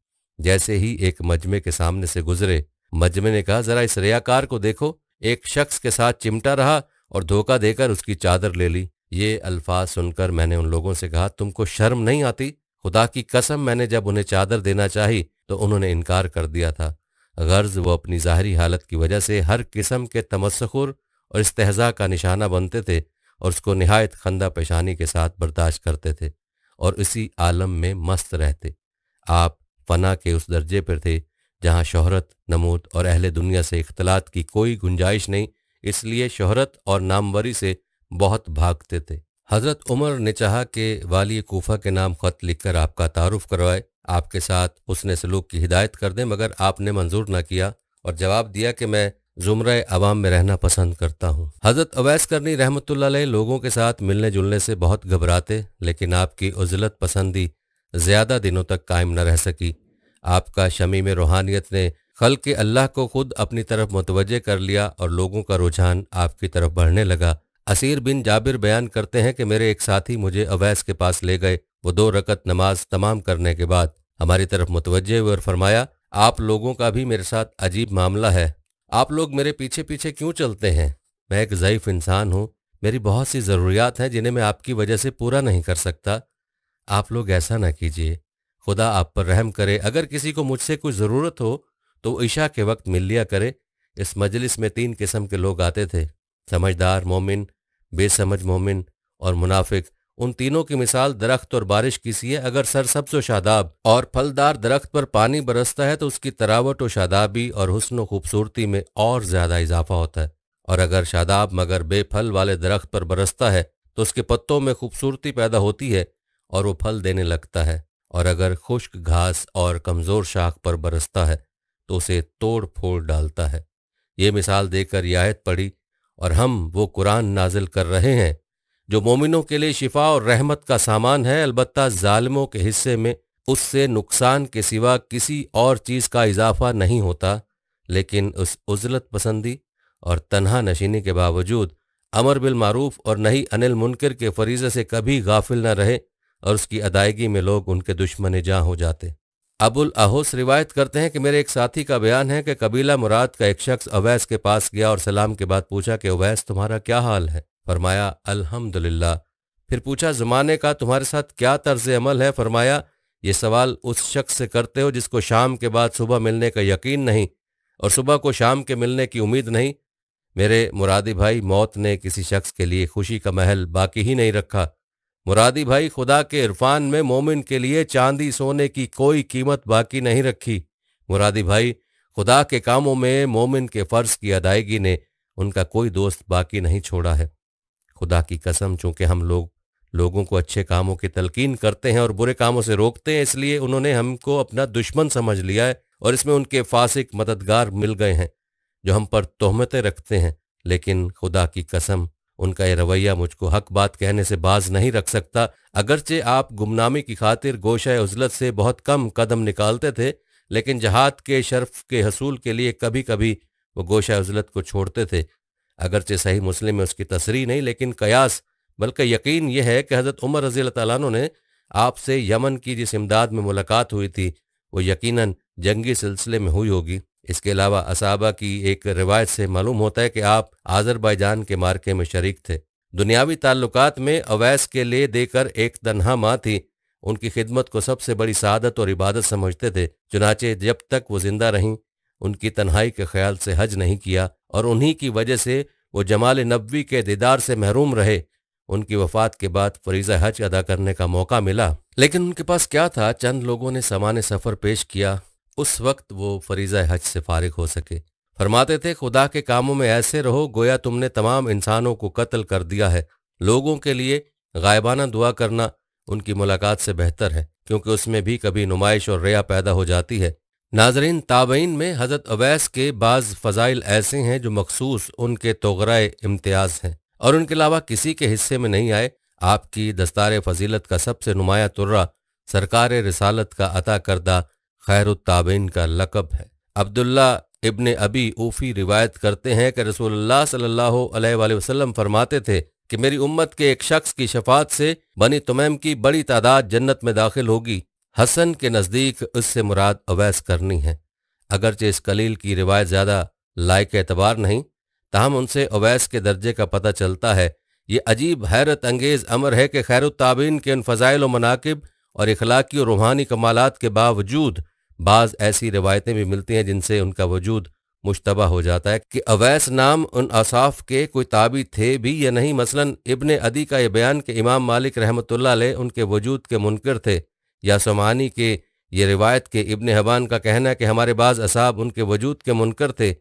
जैसे ही एक मजमे के सामने से गुजरे मजमे ने कहा जरा इस रयाकार को देखो एक शख्स के साथ चिमटा रहा और धोखा देकर उसकी चादर ले ली ये अल्फाज सुनकर मैंने उन लोगों से कहा तुमको शर्म नहीं आती खुदा की कसम मैंने जब उन्हें चादर देना चाही तो उन्होंने इनकार कर दिया था गर्ज वो अपनी ज़ाहरी हालत की वजह से हर किस्म के तमस्खुर और इस्तेजा का निशाना बनते थे और उसको नहायत खंदा पेशानी के साथ बर्दाश्त करते थे और इसी आलम में मस्त रहते आप फना के उस दर्जे पर थे जहाँ शोहरत नमूद और अहल दुनिया से इख्तलात की कोई गुंजाइश नहीं इसलिए शोहरत और नामवरी से बहुत भागते थे हज़रत उमर ने चाहा कि वाली कोफा के नाम ख़त लिखकर आपका तारुफ करवाए आपके साथ उसने सलूक की हिदायत कर दें मगर आपने मंजूर ना किया और जवाब दिया कि मैं जुमर आवाम में रहना पसंद करता हूँ हजरत अवैस करनी रहमत लोगों के साथ मिलने जुलने से बहुत घबराते लेकिन आपकी उजलत पसंदी ज्यादा दिनों तक कायम न रह सकी आपका शमी में रूहानियत ने खल के अल्लाह को खुद अपनी तरफ मुतवजह कर लिया और लोगों का रुझान आपकी तरफ बढ़ने लगा असीर बिन जाबिर बयान करते हैं कि मेरे एक साथी मुझे अवैस के पास ले गए वो दो रकत नमाज तमाम करने के बाद हमारी तरफ मुतवजह हुए और फरमाया आप लोगों का भी मेरे साथ अजीब मामला है आप लोग मेरे पीछे पीछे क्यों चलते हैं मैं एक ज़यीफ इंसान हूँ मेरी बहुत सी ज़रूरियात हैं जिन्हें मैं आपकी वजह से पूरा नहीं कर सकता आप लोग ऐसा ना कीजिए खुदा आप पर रहम करे अगर किसी को मुझसे कुछ ज़रूरत हो तो ईशा के वक्त मिल लिया करे इस मजलिस में तीन किस्म के लोग आते थे समझदार मोमिन बेसमझ मोमिन और मुनाफिक उन तीनों की मिसाल दरख्त और बारिश की सी है अगर सरसब्ज व शादाब और फलदार दरख्त पर पानी बरसता है तो उसकी तरावट व शादाबी और व खूबसूरती में और ज्यादा इजाफा होता है और अगर शादाब मगर बेफल वाले दरख्त पर बरसता है तो उसके पत्तों में खूबसूरती पैदा होती है और वो फल देने लगता है और अगर खुश्क घास और कमजोर शाख पर बरसता है तो उसे तोड़ फोड़ डालता है ये मिसाल देकर रियायत पड़ी और हम वो कुरान नाजिल कर रहे हैं जो मोमिनों के लिए शिफा और रहमत का सामान है अलबत् ालमों के हिस्से में उससे नुकसान के सिवा किसी और चीज़ का इजाफा नहीं होता लेकिन उस उजलत पसंदी और तनहा नशीनी के बावजूद अमर बिल मारूफ और नहीं अनिल मुनकर के फरीजे से कभी गाफिल न रहे और उसकी अदायगी में लोग उनके दुश्मन जहाँ हो जाते अबुल अहोस रिवायत करते हैं कि मेरे एक साथी का बयान है कि कबीला मुराद का एक शख्स अवैस के पास गया और सलाम के बाद पूछा कि अवैस तुम्हारा क्या हाल है फरमाया अल्हम्दुलिल्लाह फिर पूछा ज़माने का तुम्हारे साथ क्या तर्ज अमल है फरमाया ये सवाल उस शख्स से करते हो जिसको शाम के बाद सुबह मिलने का यकीन नहीं और सुबह को शाम के मिलने की उम्मीद नहीं मेरे मुरादी भाई मौत ने किसी शख्स के लिए खुशी का महल बाकी ही नहीं रखा मुरादी भाई खुदा के इरफान में मोमिन के लिए चांदी सोने की कोई कीमत बाकी नहीं रखी मुरादी भाई खुदा के कामों में मोमिन के फर्ज की अदायगी ने उनका कोई दोस्त बाकी नहीं छोड़ा है खुदा की कसम चूंकि हम लोग लोगों को अच्छे कामों की तलकीन करते हैं और बुरे कामों से रोकते हैं इसलिए उन्होंने हमको अपना दुश्मन समझ लिया है और इसमें उनके फासिक मददगार मिल गए हैं जो हम पर तोहमतें रखते हैं लेकिन खुदा की कसम उनका यह रवैया मुझको हक बात कहने से बाज नहीं रख सकता अगरचे आप गुमनामी की खातिर गोशा उजलत से बहुत कम कदम निकालते थे लेकिन जहाद के शर्फ के हसूल के लिए कभी कभी वो गोशा उजलत को छोड़ते थे अगरचे सही मुस्लिम में उसकी तस्री नहीं लेकिन कयास बल्कि यकीन यह है कि हज़रत उमर रजी तु ने आपसे यमन की जिस इमदाद में मुलाकात हुई थी वो यकीन जंगी सिलसिले में हुई होगी इसके अलावा असाबा की एक रिवायत से मालूम होता है कि आप आजरबाई जान के मार्के में शरीक थे दुनियावी ताल्लुक में अवैस के लिए देकर एक तनहा माँ थी उनकी खिदमत को सबसे बड़ी सदत और इबादत समझते थे चुनाचे जब तक वो जिंदा रहीं उनकी तनहाई के ख्याल से हज नहीं किया और उन्हीं की वजह से वो जमाल नबी के दीदार से महरूम रहे उनकी वफात के बाद फरीजा हज अदा करने का मौका मिला लेकिन उनके पास क्या था चंद लोगों ने सामान सफ़र पेश किया उस वक्त वो फरीजा हज से फारिग हो सके फरमाते थे खुदा के कामों में ऐसे रहो गोया तुमने तमाम इंसानों को कत्ल कर दिया है लोगों के लिए गायबाना दुआ करना उनकी मुलाकात से बेहतर है क्योंकि उसमें भी कभी नुमाइश और रया पैदा हो जाती है नाजरीन ताबईन में हज़रत अवैस के बाज़ फ़ज़ाइल ऐसे हैं जो मखसूस उनके तोगराए इम्तियाज़ हैं और उनके अलावा किसी के हिस्से में नहीं आए आपकी दस्तार फजीलत का सबसे नुमाया तुर्रा सरकार रसालत का अता करदा खैरुत्ताबीन का लकब है अब्दुल्ला इब्न अबी ऊफ़ी रिवायत करते हैं कि रसूलुल्लाह सल्लल्लाहु अलैहि वसल्लम फरमाते थे कि मेरी उम्मत के एक शख्स की शफात से बनी तुमैम की बड़ी तादाद जन्नत में दाखिल होगी हसन के नज़दीक उससे मुराद अवैस करनी है अगरचे इस कलील की रिवायत ज़्यादा लायक एतबार नहीं तहम उनसे अवैस के दर्जे का पता चलता है ये अजीब हैरत अंगेज अमर है कि ताबीन के उन फ़जाइल व मनाकब और इखलाकी और रूहानी कमालत के बावजूद बाज़ ऐसी रिवायतें भी मिलती हैं जिनसे उनका वजूद मुशतबा हो जाता है कि अवैस नाम उन असाफ के कोई ताबी थे भी या नहीं मसलन इबन अदी का यह बयान कि इमाम मालिक रहमत उनके वजूद के मुनकर थे यासमानी के ये रिवायत के इब्न हबान का कहना है कि हमारे बाज़ असाब उनके वजूद के मुनकर थे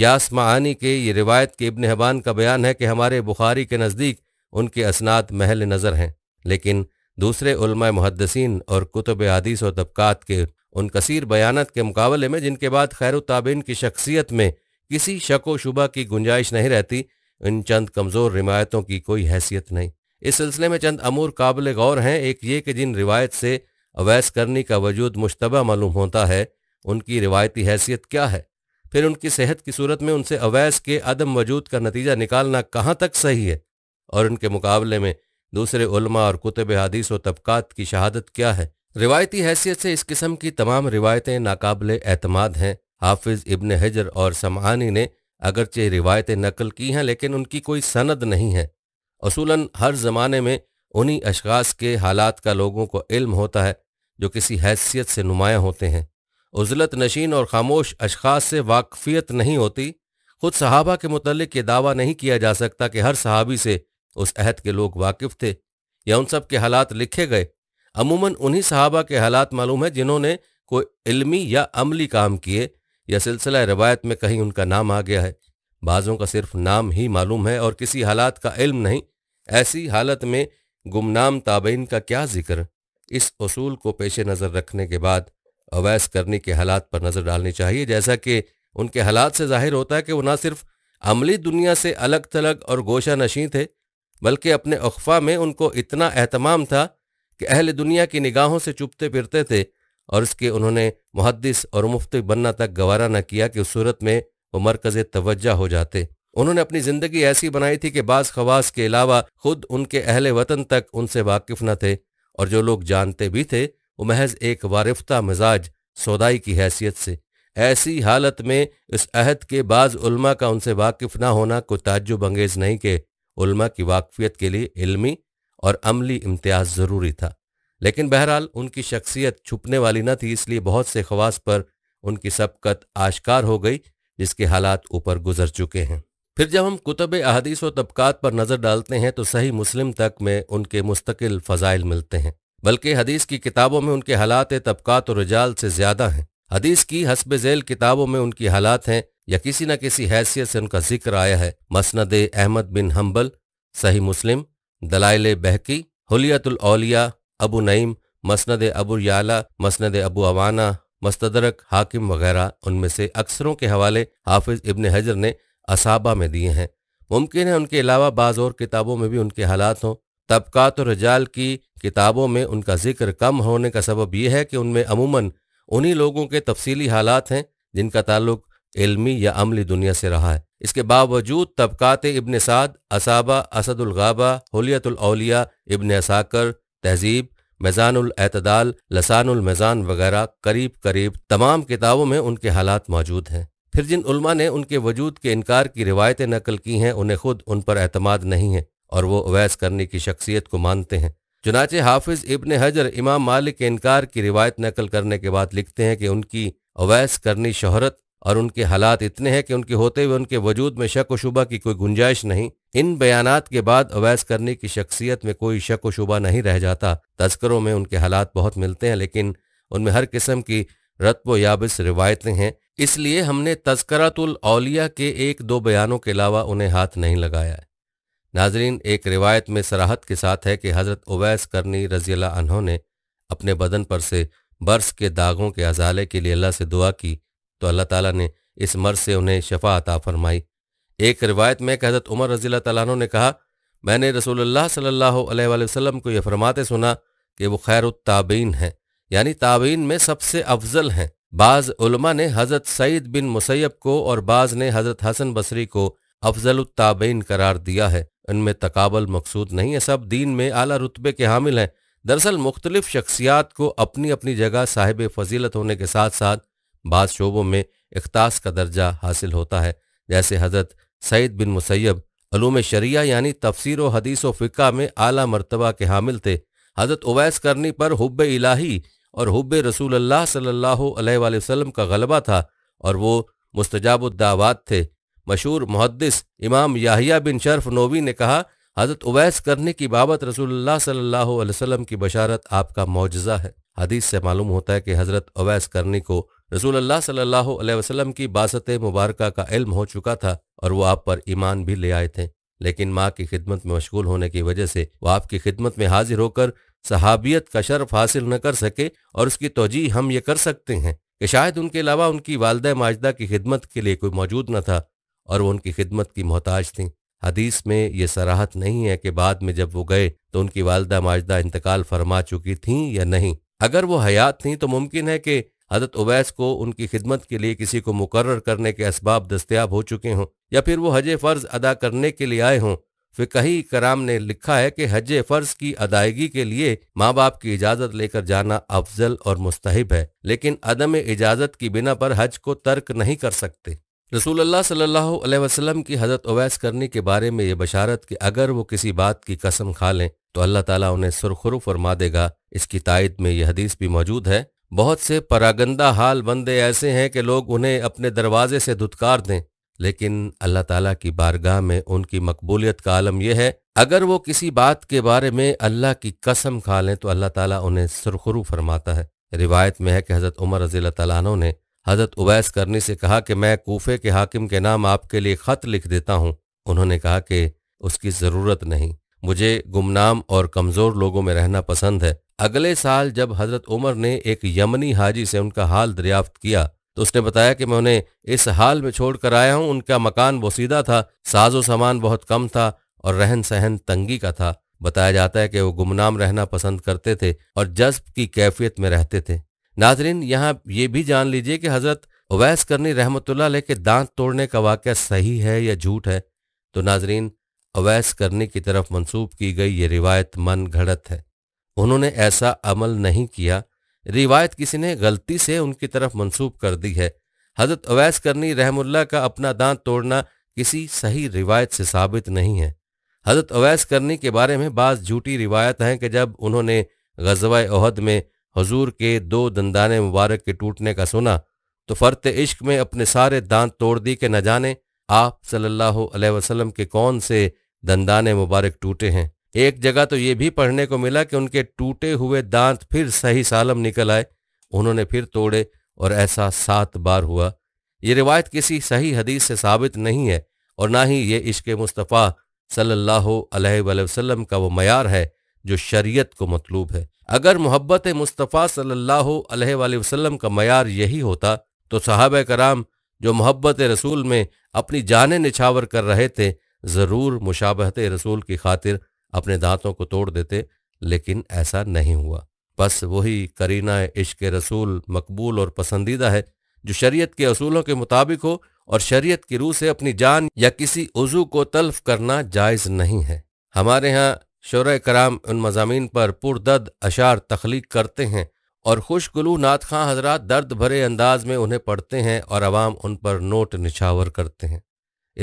यासमानी के ये रिवायत के इब्न हबान का बयान है कि हमारे बुखारी के नज़दीक उनके असनाद महल नज़र हैं लेकिन दूसरे उलमा मुहदसिन और कुतब आदिस और तबक़ात के उन कसीर बयान के मुकाबले में जिनके बाद खैर ताबिन की शख्सियत में किसी शक व शुबा की गुंजाइश नहीं रहती इन चंद कमज़ोर रिवायतों की कोई हैसियत नहीं इस सिलसिले में चंद अमूर काबिल गौर हैं एक ये कि जिन रिवायत से अवैस करनी का वजूद मुशतबा मालूम होता है उनकी रिवायती हैसियत क्या है फिर उनकी सेहत की सूरत में उनसे अवैस के अदम वजूद का नतीजा निकालना कहाँ तक सही है और उनके मुकाबले में दूसरे उलमा और कुतब हदीस व तबक़ात की शहादत क्या है रिवायती हैसियत से इस किस्म की तमाम रिवायतें नाकबले अतमाद हैं हाफिज इब्न हजर और समानी ने अगरचे रिवायतें नकल की हैं लेकिन उनकी कोई सनद नहीं है असूला हर जमाने में उन्हीं अशास के हालात का लोगों को इल्म होता है जो किसी हैसियत से नुमायाँ होते हैं उजलत नशीन और खामोश अशखास से वाकफियत नहीं होती खुद सहाबा के मतलब ये दावा नहीं किया जा सकता कि हर सहाबी से उस अहद के लोग वाकिफ थे या उन सब के हालात लिखे गए अमूमन उन्हीं सहाबा के हालात मालूम है जिन्होंने कोई इलमी या अमली काम किए या सिलसिला रवायत में कहीं उनका नाम आ गया है बाज़ों का सिर्फ नाम ही मालूम है और किसी हालात का इल्म नहीं ऐसी हालत में गुमनाम ताबेन का क्या जिक्र इस असूल को पेश नज़र रखने के बाद अवैस करनी के हालात पर नज़र डालनी चाहिए जैसा कि उनके हालात से जाहिर होता है कि वो ना सिर्फ अमली दुनिया से अलग थलग और गोशा नशीं थे बल्कि अपने अखफा में उनको इतना अहतमाम था कि अहल दुनिया की निगाहों से चुपते फिरते थे और इसके उन्होंने मुहदस और मुफ्त बनना तक गवारा न किया कि उस सूरत में वो मरकज़ तवज्जा हो जाते उन्होंने अपनी ज़िंदगी ऐसी बनाई थी कि बाज़ खवास के अलावा खुद उनके अहल वतन तक उनसे वाकिफ न थे और जो लोग जानते भी थे वो महज एक वारिफ्ता मिजाज सौदाई की हैसियत से ऐसी हालत में इस अहद के बाद उल्मा का उनसे वाकिफ ना होना कोई ताजुब अंगेज नहीं के उल्मा की वाकफियत के लिए इल्मी और अमली इम्तियाज ज़रूरी था लेकिन बहरहाल उनकी शख्सियत छुपने वाली न थी इसलिए बहुत से खवास पर उनकी सबकत आश्कार हो गई जिसके हालात ऊपर गुजर चुके हैं फिर जब हम कुतब अहदीस व तबक़ात पर नज़र डालते हैं तो सही मुस्लिम तक में उनके मुस्तकिल फ़जाइल मिलते हैं बल्कि हदीस की किताबों में उनके हालात तबक़ात और रजाल से ज़्यादा हैं हदीस की हसब झेल किताबों में उनकी हालात हैं या किसी न किसी हैसियत से उनका जिक्र आया है मसनद अहमद बिन हम्बल सही मुस्लिम दलाइल बहकी हलियतलौलिया अबू नईम मसनद अबू याला मसनद अबू अवाना मस्तदरक हाकिम वगैरह उनमें से अक्सरों के हवाले हाफिज इबन हजर ने असाबा में दिए हैं मुमकिन है उनके अलावा बाज़ और किताबों में भी उनके हालात हों तबक़ात और रजाल की किताबों में उनका जिक्र कम होने का सबब यह है कि उनमें अमूमन उन्हीं लोगों के तफसीली हालात हैं जिनका ताल्लुक इलमी या अमली दुनिया से रहा है इसके बावजूद तबक़ात इबन साद असाबा असदुलगाबा हलियतुलौलिया इबन असाकर तहजीब मैज़ानतदाल लसानमैज़ान वगैरह करीब करीब तमाम किताबों में उनके हालात मौजूद हैं फिर जिन उलमा ने उनके वजूद के इनकार की रिवायतें नकल की हैं उन्हें खुद उन पर अहतमाद नहीं है और वो अवैस करने की शख्सियत को मानते हैं चुनाचे हाफिज इबन हजर इमाम मालिक के इनकार की रिवायत नकल करने के बाद लिखते हैं कि उनकी अवैस करनी शोहरत और उनके हालात इतने हैं कि उनके होते हुए उनके वजूद में शक व शुबा की कोई गुंजाइश नहीं इन बयान के बाद अवैस करने की शख्सियत में कोई शक व शुबा नहीं रह जाता तस्करों में उनके हालात बहुत मिलते हैं लेकिन उनमें हर किस्म की रतब याबिस रिवायतें हैं इसलिए हमने तस्करातुल औलिया के एक दो बयानों के अलावा उन्हें हाथ नहीं लगाया नाजरीन एक रिवायत में सराहत के साथ है कि हज़रत उवैस करनी रजीला अनहों ने अपने बदन पर से बर्स के दागों के अजाले के लिए अल्लाह से दुआ की तो अल्लाह ताला ने इस मर्ज से उन्हें शफा अता फरमाई एक रिवायत में हज़रत उमर रजील तैनों ने कहा मैंने रसोल्ला सल्ला अलैहि को यह फरमाते सुना कि वह खैरताबीन ताबीन हैं यानी ताबीन में सबसे अफजल हैं बाज़ उलमा ने हज़रत सईद बिन मुसैब को और बाज़ ने हज़रत हसन बसरी को अफजलताबीन करार दिया है इनमें तकाबल मकसूद नहीं है सब दीन में आला रुतबे के हामिल हैं दरअसल मुख्तलिफ शख्सियात को अपनी अपनी जगह साहिब फजीलत होने के साथ साथ बाद शोबों में अख्तास का दर्जा हासिल होता है जैसे हज़रत सईद बिन मुसैब अलूम शरिया यानी तफसर हदीस व फ़िका में आला मरतबा के हामिल थे हज़रत उवैस करनी पर हुब इलाही और हुब रसूल अल्लाह सल्लल्लाहु अलैहि वसल्लम का गलबा था और वो मुस्तजाबुद्दावात थे मशहूर मुहदस इमाम याहिया बिन शर्फ नोवी ने कहा हज़रत उवैस करने की बाबत रसूलुल्लाह सल्लल्लाहु अलैहि वसल्लम की बशारत आपका मुआजा है हदीस से मालूम होता है कि हज़रत अवैस करने को रसूल अल्लाह सल्लल्लाहु अलैहि वसल्लम की बासत मुबारक का इल्म हो चुका था और वो आप पर ईमान भी ले आए थे लेकिन माँ की खिदमत में मशगूल होने की वजह से वो आपकी खिदमत में हाजिर होकर सहाबियत का शर्फ हासिल न कर सके और उसकी तोजी हम ये कर सकते हैं कि शायद उनके अलावा उनकी वालद माजदा की खिदमत के लिए कोई मौजूद न था और वो उनकी खिदमत की मोहताज थी हदीस में ये सराहत नहीं है कि बाद में जब वो गए तो उनकी वालदा माजदा इंतकाल फरमा चुकी थी या नहीं अगर वो हयात थी तो मुमकिन है कि हजरत उवैस को उनकी खिदमत के लिए किसी को मुकर करने के इसबाब दस्तियाब हो चुके हों या फिर वो हज फ़र्ज अदा करने के लिए आए हों फिकही कराम ने लिखा है कि हज फर्ज की अदायगी के लिए माँ बाप की इजाजत लेकर जाना अफजल और मुस्तहिब है लेकिन अदम इजाजत की बिना पर हज को तर्क नहीं कर सकते रसूलुल्लाह सल्लल्लाहु अलैहि वसल्लम की हजरत अवैस करने के बारे में ये बशारत कि अगर वो किसी बात की कसम खा लें तो अल्लाह ताला उन्हें सुरखरु फरमा देगा इसकी तायद में यह हदीस भी मौजूद है बहुत से परागंदा हाल बंदे ऐसे हैं कि लोग उन्हें अपने दरवाजे से धुतकार दें लेकिन अल्लाह ताला की बारगाह में उनकी मकबूलियत का आलम यह है अगर वो किसी बात के बारे में अल्लाह की कसम खा लें तो अल्लाह ताला उन्हें सुरखरू फरमाता है रिवायत में है कि हज़रत उमर रजील तु ने हज़रत उबैस करनी से कहा कि मैं कोफे के हाकिम के नाम आपके लिए ख़त लिख देता हूँ उन्होंने कहा कि उसकी ज़रूरत नहीं मुझे गुमनाम और कमज़ोर लोगों में रहना पसंद है अगले साल जब हज़रत उमर ने एक यमनी हाजी से उनका हाल दरियाफ्त किया तो उसने बताया कि मैं उन्हें इस हाल में छोड़कर आया हूं उनका मकान बोसीदा था साजो सामान बहुत कम था और रहन सहन तंगी का था बताया जाता है कि वो गुमनाम रहना पसंद करते थे और जज्ब की कैफियत में रहते थे नाजरीन यहाँ ये भी जान लीजिए कि हजरत अवैस करनी रहमतुल्ला के दांत तोड़ने का वाक़ सही है या झूठ है तो नाजरीन अवैस करनी की तरफ मंसूब की गई ये रिवायत मन घड़त है उन्होंने ऐसा अमल नहीं किया रिवायत किसी ने गलती से उनकी तरफ मंसूब कर दी है हजरत अवैस करनी रहमुल्ला का अपना दांत तोड़ना किसी सही रिवायत से साबित नहीं है हजरत अवैस करनी के बारे में बाज झूठी रिवायत हैं कि जब उन्होंने गजवा अहद में हजूर के दो दंदाने मुबारक के टूटने का सुना तो फ़र्त इश्क में अपने सारे दांत तोड़ दी के न जाने आप सल्लल्लाहु अलैहि वसल्लम के कौन से दंदाने मुबारक टूटे हैं एक जगह तो ये भी पढ़ने को मिला कि उनके टूटे हुए दांत फिर सही सालम निकल आए उन्होंने फिर तोड़े और ऐसा सात बार हुआ ये रिवायत किसी सही हदीस से साबित नहीं है और ना ही ये इश्क मुस्तफ़ा सल्लल्लाहु अलैहि वसल्लम का वो मैार है जो शरीयत को मतलूब है अगर मोहब्बत मुस्तफ़ा सल्लल्लाहु अलैहि वसल्लम का मैार यही होता तो साहब कराम जो मोहब्बत रसूल में अपनी जान निछावर कर रहे थे ज़रूर मुशाबहत रसूल की खातिर अपने दांतों को तोड़ देते लेकिन ऐसा नहीं हुआ बस वही करीना इश्क रसूल मकबूल और पसंदीदा है जो शरीयत के असूलों के मुताबिक हो और शरीयत की रूह से अपनी जान या किसी उजू को तल्फ करना जायज नहीं है हमारे यहाँ शर कराम उन मजामी पर पुरदर्द अशार तख्लीक करते हैं और खुशगुलू नाथ खां हजरात दर्द भरे अंदाज में उन्हें पढ़ते हैं और आवाम उन पर नोट निछावर करते हैं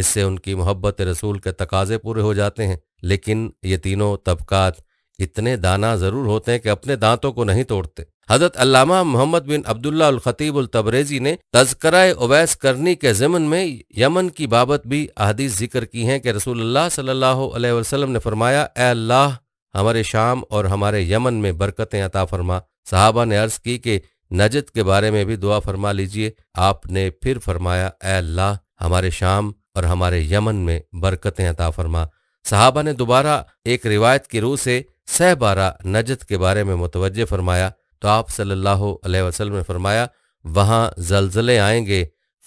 इससे उनकी मोहब्बत रसूल के तकाजे पूरे हो जाते हैं लेकिन ये तीनों तबकात इतने दाना ज़रूर होते हैं कि अपने दांतों को नहीं तोड़ते हजरत अल्लामा मोहम्मद बिन अब्दुल्ला खतीब उल तबरेजी ने तस्करा उवैस करनी के ज़मन में यमन की बाबत भी अहदीस जिक्र की हैं कि रसूलुल्लाह सल्लल्लाहु अलैहि वसल्लम ने फरमाया अल्लाह हमारे शाम और हमारे यमन में बरकतें अता फरमा साहबा ने अर्ज़ की कि नजत के बारे में भी दुआ फरमा लीजिए आपने फिर फरमाया ए अल्लाह हमारे शाम और हमारे यमन में बरकतें अता फरमा साहबा ने दोबारा एक रिवायत की रूह से सहबारा नजत के बारे में मुतवजह फरमाया तो आप सल्लल्लाहु अलैहि वसल्लम ने फरमाया वहाँ जलजले आएंगे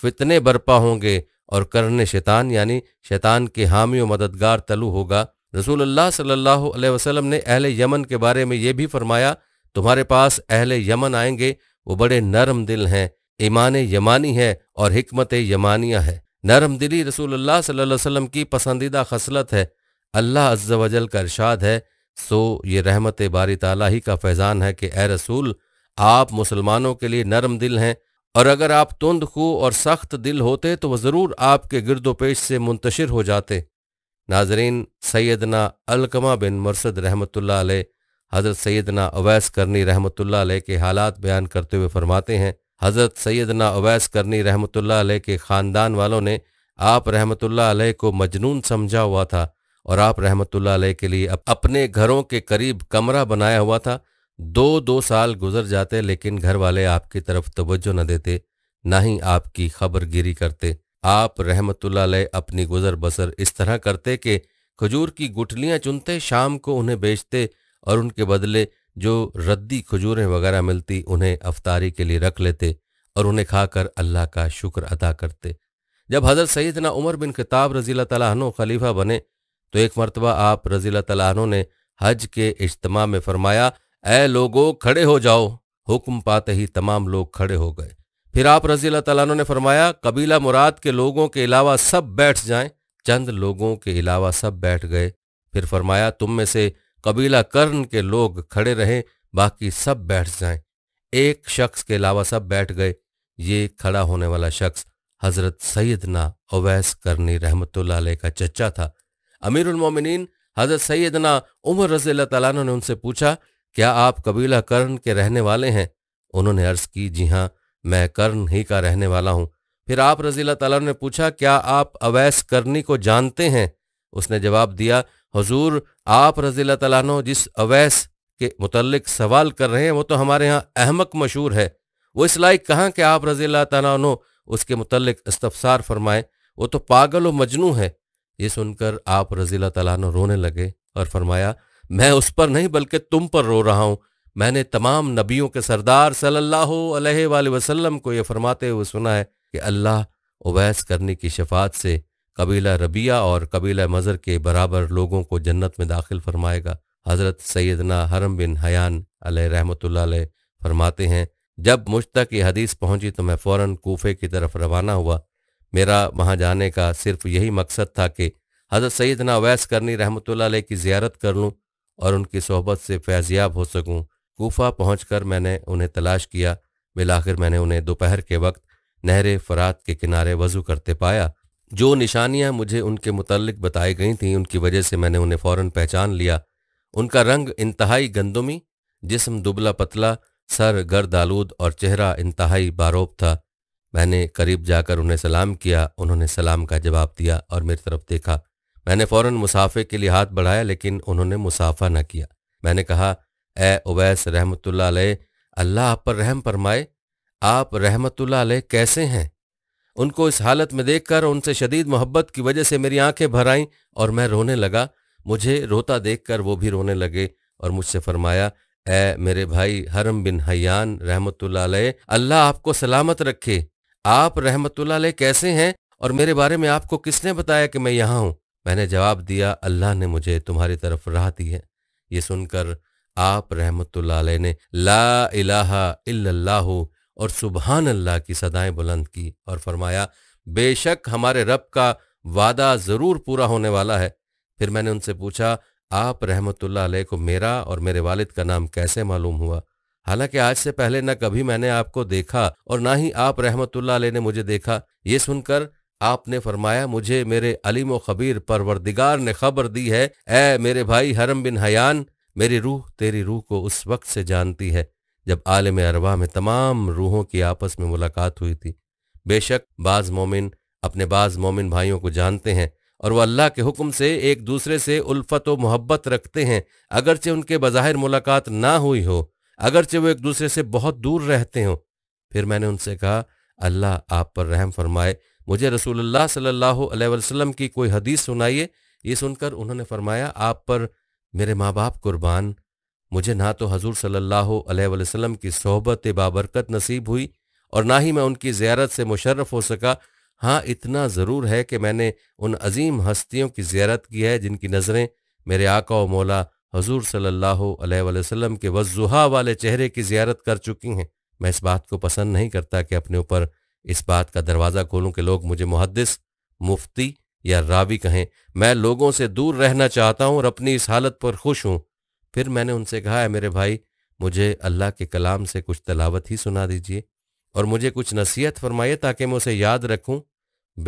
फितने बर्पा होंगे और करने शैतान यानी शैतान के हामी मददगार तलु होगा रसूल अल्लाह सल्लल्लाहु अलैहि वसल्लम ने अहले यमन के बारे में ये भी फरमाया तुम्हारे पास अहले यमन आएंगे वो बड़े नरम दिल हैं ईमान यमानी है और हिकमत यमानिया है नरम दिली रसूल अल्लाह सल्लल्लाहु अलैहि वसल्लम की पसंदीदा खसलत है अल्लाह अज्जा वजल का इरशाद है सो ये रहमत बारी ताला ही का फैज़ान है कि ए रसूल आप मुसलमानों के लिए नरम दिल हैं और अगर आप तुंद खू और सख्त दिल होते तो वह ज़रूर आपके गिरदोपेश से मुंतशिर हो जाते नाजरीन सैदना अलकमा बिन मरसद रहमत हज़रत सैदना अवैस करनी रहमत के हालात बयान करते हुए फरमाते हैं हज़रत सैदना अवैस करनी रहमत के ख़ानदान वालों ने आप रहमत को मजनून समझा हुआ था और आप रहमतुल्लाह अलैह के लिए अपने घरों के करीब कमरा बनाया हुआ था दो दो साल गुजर जाते लेकिन घर वाले आपकी तरफ तवज्जो न देते ना ही आपकी खबर गिरी करते आप रहमत अलैह अपनी गुजर बसर इस तरह करते कि खजूर की गुठलियां चुनते शाम को उन्हें बेचते और उनके बदले जो रद्दी खजूरें वगैरह मिलती उन्हें अफतारी के लिए रख लेते और उन्हें खाकर अल्लाह का शुक्र अदा करते जब हज़रत सैदना उमर बिन खिताब रजील तला खलीफा बने तो एक मरतबा आप रजील तलानों ने हज के इज्तम में फरमाया ऐ लोगो खड़े हो जाओ हुक्म पाते ही तमाम लोग खड़े हो गए फिर आप रजील तैनों ने फरमाया कबीला मुराद के लोगों के अलावा सब बैठ जाएं चंद लोगों के अलावा सब बैठ गए फिर फरमाया तुम में से कबीला कर्न के लोग खड़े रहें बाकी सब बैठ जाएं एक शख्स के अलावा सब बैठ गए ये खड़ा होने वाला शख्स हजरत सैदना अवैस करनी रहमत का चचा था अमीरमिन हजरत सैदना उमर रजी तला ने उनसे पूछा क्या आप कबीला कर्ण के रहने वाले हैं उन्होंने अर्ज की जी हाँ मैं कर्ण ही का रहने वाला हूँ फिर आप रजी तला ने पूछा क्या आप अवैस करनी को जानते हैं उसने जवाब दिया हजूर आप रजी तला जिस अवैस के मुतलक सवाल कर रहे हैं वो तो हमारे यहाँ अहमक मशहूर है वो इस लाइक कहाँ के आप रजी तला उसके मुतलक इस्तफसार फरमाएं वो तो पागल व मजनू है ये सुनकर आप रजील तला रोने लगे और फरमाया मैं उस पर नहीं बल्कि तुम पर रो रहा हूँ मैंने तमाम नबियों के सरदार सल्लल्लाहु अलैहि वसल्लम को यह फरमाते हुए सुना है कि अल्लाह उवैस करने की शफात से कबीला रबिया और कबीला मज़र के बराबर लोगों को जन्नत में दाखिल फरमाएगा हज़रत सैदना हरम बिन हयान रहमत फरमाते हैं जब मुझ तक ये हदीस पहुंची तो मैं फ़ौरन कोफे की तरफ रवाना हुआ मेरा वहाँ जाने का सिर्फ यही मकसद था कि हज़रत सैद अवैस करनी रहमत की ज़्यारत कर लूँ और उनकी सोहबत से फैजियाब हो सकूँ कोफा पहुँच कर मैंने उन्हें तलाश किया बिलाखिर मैंने उन्हें दोपहर के वक्त नहर फरात के किनारे वज़ू करते पाया जो निशानियाँ मुझे उनके मुतलक बताई गई थीं उनकी वजह से मैंने उन्हें फ़ौर पहचान लिया उनका रंग इंतहाई गंदमी जिसम दुबला पतला सर गर्द आलूद और चेहरा इंतहाई बारोब था मैंने करीब जाकर उन्हें सलाम किया उन्होंने सलाम का जवाब दिया और मेरी तरफ देखा मैंने फौरन मुसाफे के लिए हाथ बढ़ाया लेकिन उन्होंने मुसाफा ना किया मैंने कहा ए उवैस रहमतुल्ला अल्लाह आप पर रहम फरमाए आप रहमतुल्ला कैसे हैं उनको इस हालत में देखकर उनसे शदीद मोहब्बत की वजह से मेरी आंखें भर आईं और मैं रोने लगा मुझे रोता देखकर वो भी रोने लगे और मुझसे फरमाया ए मेरे भाई हरम बिन हयान रहमतुल्ला अल्लाह आपको सलामत रखे आप रहमतुल्ला कैसे हैं और मेरे बारे में आपको किसने बताया कि मैं यहाँ हूँ मैंने जवाब दिया अल्लाह ने मुझे तुम्हारी तरफ राह दी है ये सुनकर आप रहमतुल्ला ने ला इलाहा इल्लल्लाहु और सुबहान अल्लाह की सदाएं बुलंद की और फरमाया बेशक हमारे रब का वादा ज़रूर पूरा होने वाला है फिर मैंने उनसे पूछा आप रहमतुल्ला को मेरा और मेरे वालिद का नाम कैसे मालूम हुआ हालांकि आज से पहले न कभी मैंने आपको देखा और ना ही आप रहमतुल्ला ने मुझे देखा ये सुनकर आपने फरमाया मुझे मेरे अलीम खबीर परवरदिगार ने खबर दी है ए मेरे भाई हरम बिन हयान मेरी रूह तेरी रूह को उस वक्त से जानती है जब आलम अरवा में तमाम रूहों की आपस में मुलाकात हुई थी बेशक बाज़ मोमिन अपने बाज़ मोमिन भाइयों को जानते हैं और वह अल्लाह के हुक्म से एक दूसरे से उल्फत व मोहब्बत रखते हैं अगरचे उनके बज़ाहिर मुलाकात ना हुई हो अगरचे वो एक दूसरे से बहुत दूर रहते हों फिर मैंने उनसे कहा अल्लाह आप पर रहम फरमाए मुझे रसूलुल्लाह सल्लल्लाहु अलैहि वसल्लम की कोई हदीस सुनाइए ये सुनकर उन्होंने फरमाया आप पर मेरे माँ बाप कुर्बान मुझे ना तो हजूर सल्लल्लाहु अलैहि वसल्लम की सोहबत बाबरकत नसीब हुई और ना ही मैं उनकी ज्यारत से मुशर्रफ हो सका हाँ इतना ज़रूर है कि मैंने उन अजीम हस्तियों की ज्यारत की है जिनकी नज़रें मेरे आका और मौला हजूर सल्लल्लाहु अलैहि वसल्लम के वजुहा वाले चेहरे की जियारत कर चुकी हैं मैं इस बात को पसंद नहीं करता कि अपने ऊपर इस बात का दरवाज़ा खोलूं कि लोग मुझे मुहदस मुफ्ती या रावी कहें मैं लोगों से दूर रहना चाहता हूं और अपनी इस हालत पर खुश हूं फिर मैंने उनसे कहा है मेरे भाई मुझे अल्लाह के कलाम से कुछ तलावत ही सुना दीजिए और मुझे कुछ नसीहत फरमाइए ताकि मैं उसे याद रखूँ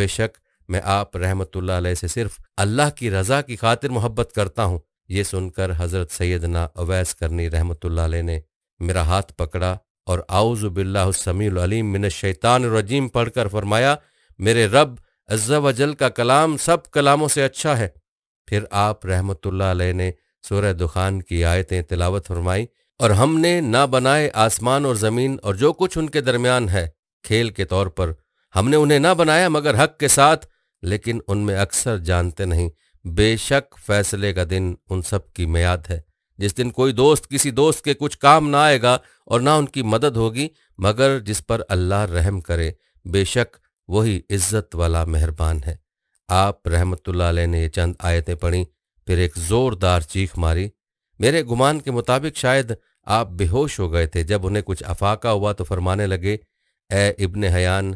बेशक मैं आप रहमतुल्लाह से सिर्फ अल्लाह की रज़ा की खातिर मोहब्बत करता हूँ ये सुनकर हज़रत सैदना अवैस करनी रहमतुल्ला ने मेरा हाथ पकड़ा और आउज बिल्लासमीम मिन शैतान रजीम पढ़कर फरमाया मेरे रब अज्जा वजल का कलाम सब कलामों से अच्छा है फिर आप रहमतुल्ला ने सूरह दुखान की आयतें तिलावत फरमाई और हमने ना बनाए आसमान और ज़मीन और जो कुछ उनके दरमियान है खेल के तौर पर हमने उन्हें ना बनाया मगर हक के साथ लेकिन उनमें अक्सर जानते नहीं बेशक फैसले का दिन उन सब की मैयाद है जिस दिन कोई दोस्त किसी दोस्त के कुछ काम ना आएगा और ना उनकी मदद होगी मगर जिस पर अल्लाह रहम करे बेशक वही इज्जत वाला मेहरबान है आप रहमतुल्लाह ने चंद आयतें पढ़ी फिर एक जोरदार चीख मारी मेरे गुमान के मुताबिक शायद आप बेहोश हो गए थे जब उन्हें कुछ अफाका हुआ तो फरमाने लगे ए इब्ने हयान